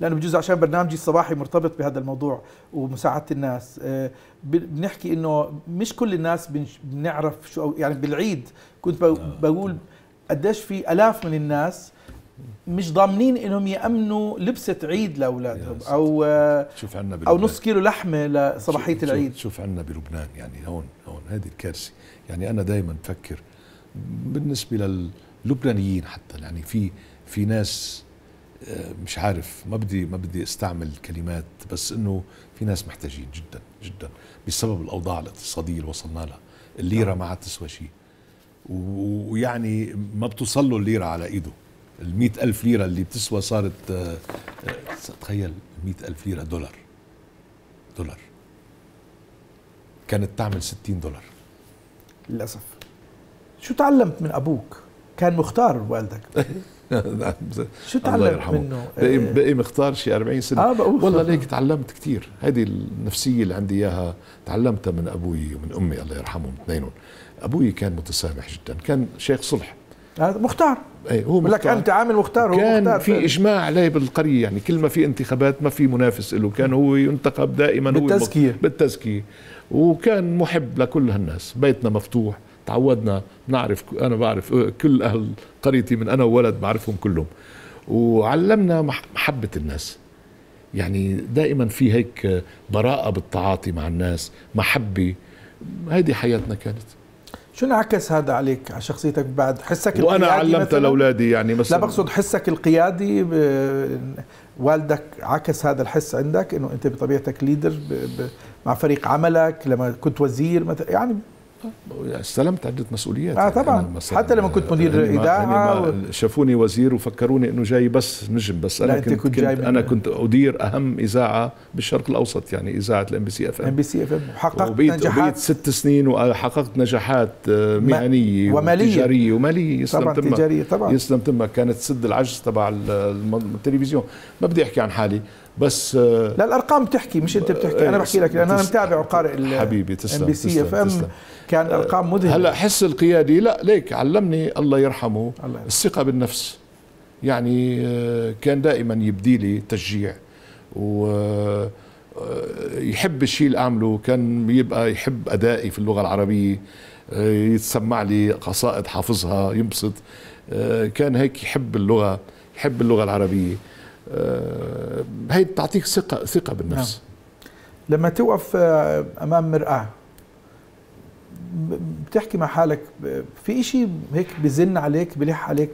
لانه بجوز عشان برنامجي الصباحي مرتبط بهذا الموضوع ومساعده الناس آه، بنحكي انه مش كل الناس بنعرف شو يعني بالعيد كنت آه. بقول قديش في الاف من الناس مش ضامنين انهم يامنوا لبسه عيد لاولادهم او آه، شوف عندنا او نص كيلو لحمه لصباحيه شوف العيد شوف عندنا بلبنان يعني هون هون هذه الكارثه يعني انا دائما بفكر بالنسبه لللبنانيين حتى يعني في في ناس آه، مش عارف ما بدي ما بدي استعمل كلمات بس انه في ناس محتاجين جدا جدا بسبب الاوضاع الاقتصاديه اللي وصلنا لها الليره نعم. ما عاد تسوى شيء ويعني ما بتوصل له الليره على ايده ال ألف ليره اللي بتسوى صارت آه، آه، تخيل ال ألف ليره دولار دولار كانت تعمل 60 دولار للاسف شو تعلمت من ابوك كان مختار والدك شو تعلمت منه؟ بقي, آه. بقي مختار شي 40 سنه آه بقول والله ليك تعلمت كثير، هذه النفسيه اللي عندي اياها تعلمتها من ابوي ومن امي الله يرحمهم اثنينهم ابوي كان متسامح جدا كان شيخ صلح هذا آه، مختار اي هو مختار. لك انت عامل مختار هو كان مختار في اجماع عليه بالقريه يعني كل ما في انتخابات ما في منافس له كان هو ينتخب دائما بالتزكيه هو بالتزكيه وكان محب لكل هالناس بيتنا مفتوح تعودنا نعرف انا بعرف أه، كل اهل قريتي من انا وولد بعرفهم كلهم وعلمنا محبه الناس يعني دائما في هيك أه، براءه بالتعاطي مع الناس محبه هذه حياتنا كانت شو انعكس هذا عليك على شخصيتك بعد حسك القيادي وانا علمت لاولادي يعني مثلا لا بقصد حسك القيادي ب... والدك عكس هذا الحس عندك انه انت بطبيعتك ليدر ب... ب... مع فريق عملك لما كنت وزير مثلا يعني استلمت عده مسؤوليات اه يعني طبعا حتى لما كنت آه، مدير يعني اذاعه يعني شافوني وزير وفكروني انه جاي بس نجم بس انا كنت, كنت جاي انا كنت ادير اهم اذاعه بالشرق الاوسط يعني اذاعه الام بي سي اف ام بي سي اف ام وحققت وبيت نجاحات وبيت ست سنين وحققت نجاحات آه، مهنيه وماليه وتجاريه وماليه يسلم طبعا تجاريه طبعا يسلم تمك كانت تسد العجز تبع التلفزيون ما بدي احكي عن حالي بس آه، لا الارقام بتحكي مش انت بتحكي انا بحكي لك لان انا متابع وقارئ حبيبي تسلم ام بي سي اف ام كان آه، ارقام مذهله هلا حس القيادي لا ليك علمني الله يرحمه الله الثقه بالنفس يعني آه، كان دائما يبدي لي تشجيع و آه، يحب الشيء اللي اعمله كان يبقى يحب ادائي في اللغه العربيه يتسمع لي قصائد حافظها ينبسط كان هيك يحب اللغه يحب اللغه العربيه هي بتعطيك ثقه ثقه بالنفس نعم. لما توقف امام مراه بتحكي مع حالك في شيء هيك بزن عليك بلح عليك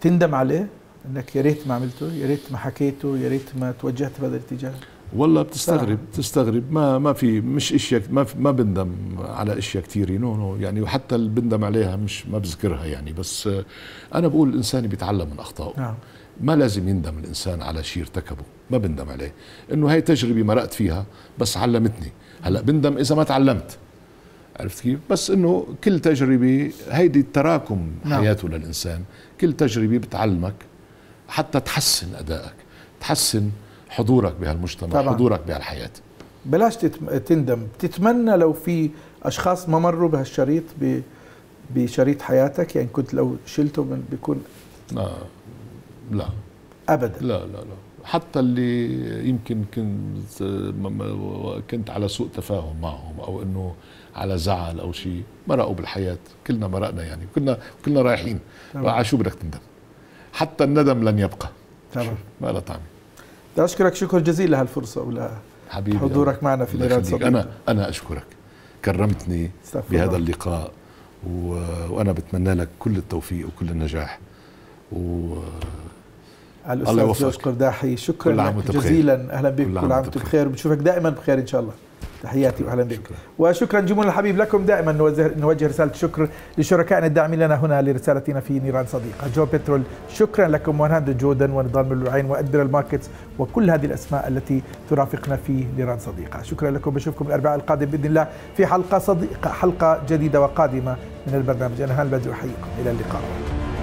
تندم عليه انك يا ريت ما عملته يا ريت ما حكيته يا ريت ما توجهت بهذا الاتجاه والله بتستغرب بتستغرب ما ما في مش اشياء ما ما بندم على اشياء كثيره نو نو يعني وحتى اللي بندم عليها مش ما بذكرها يعني بس انا بقول الانسان بيتعلم من اخطائه نعم. ما لازم يندم الانسان على شيء ارتكبه ما بندم عليه انه هي تجربه مرقت فيها بس علمتني هلا بندم اذا ما تعلمت عرفت كيف؟ بس انه كل تجربه هيدي التراكم نعم. حياته للانسان، كل تجربه بتعلمك حتى تحسن ادائك، تحسن حضورك بهالمجتمع، طبعا. حضورك بهالحياه بلاش تندم، بتتمنى لو في اشخاص ما مروا بهالشريط ب... بشريط حياتك يعني كنت لو شلته من بيكون لا آه، لا ابدا لا لا لا حتى اللي يمكن كنت كنت على سوء تفاهم معهم او انه على زعل او شيء مرقوا بالحياه كلنا مرقنا يعني كلنا كلنا رايحين على شو بدك تندم حتى الندم لن يبقى تمام ما له طعم بدي اشكرك شكر جزيل لهالفرصه ولا حبيبي حضورك معنا في الايراد صديق انا انا اشكرك كرمتني بهذا اللقاء و... وانا بتمنى لك كل التوفيق وكل النجاح و الله يوفقك الأستاذ قرداحي شكرا لك جزيلا أهلا بك كل عام وأنت بخير بنشوفك دائما بخير إن شاء الله تحياتي واهلا بك وشكرا جمهور الحبيب لكم دائما نوجه, نوجه رساله شكر لشركائنا الداعمين لنا هنا لرسالتنا في نيران صديقه جو بترول شكرا لكم وهاند جودا ونضال من العين وادبر الماركتس وكل هذه الاسماء التي ترافقنا في نيران صديقه شكرا لكم بشوفكم الاربعاء القادم باذن الله في حلقه صديقه حلقه جديده وقادمه من البرنامج انا هان بدر احييكم الى اللقاء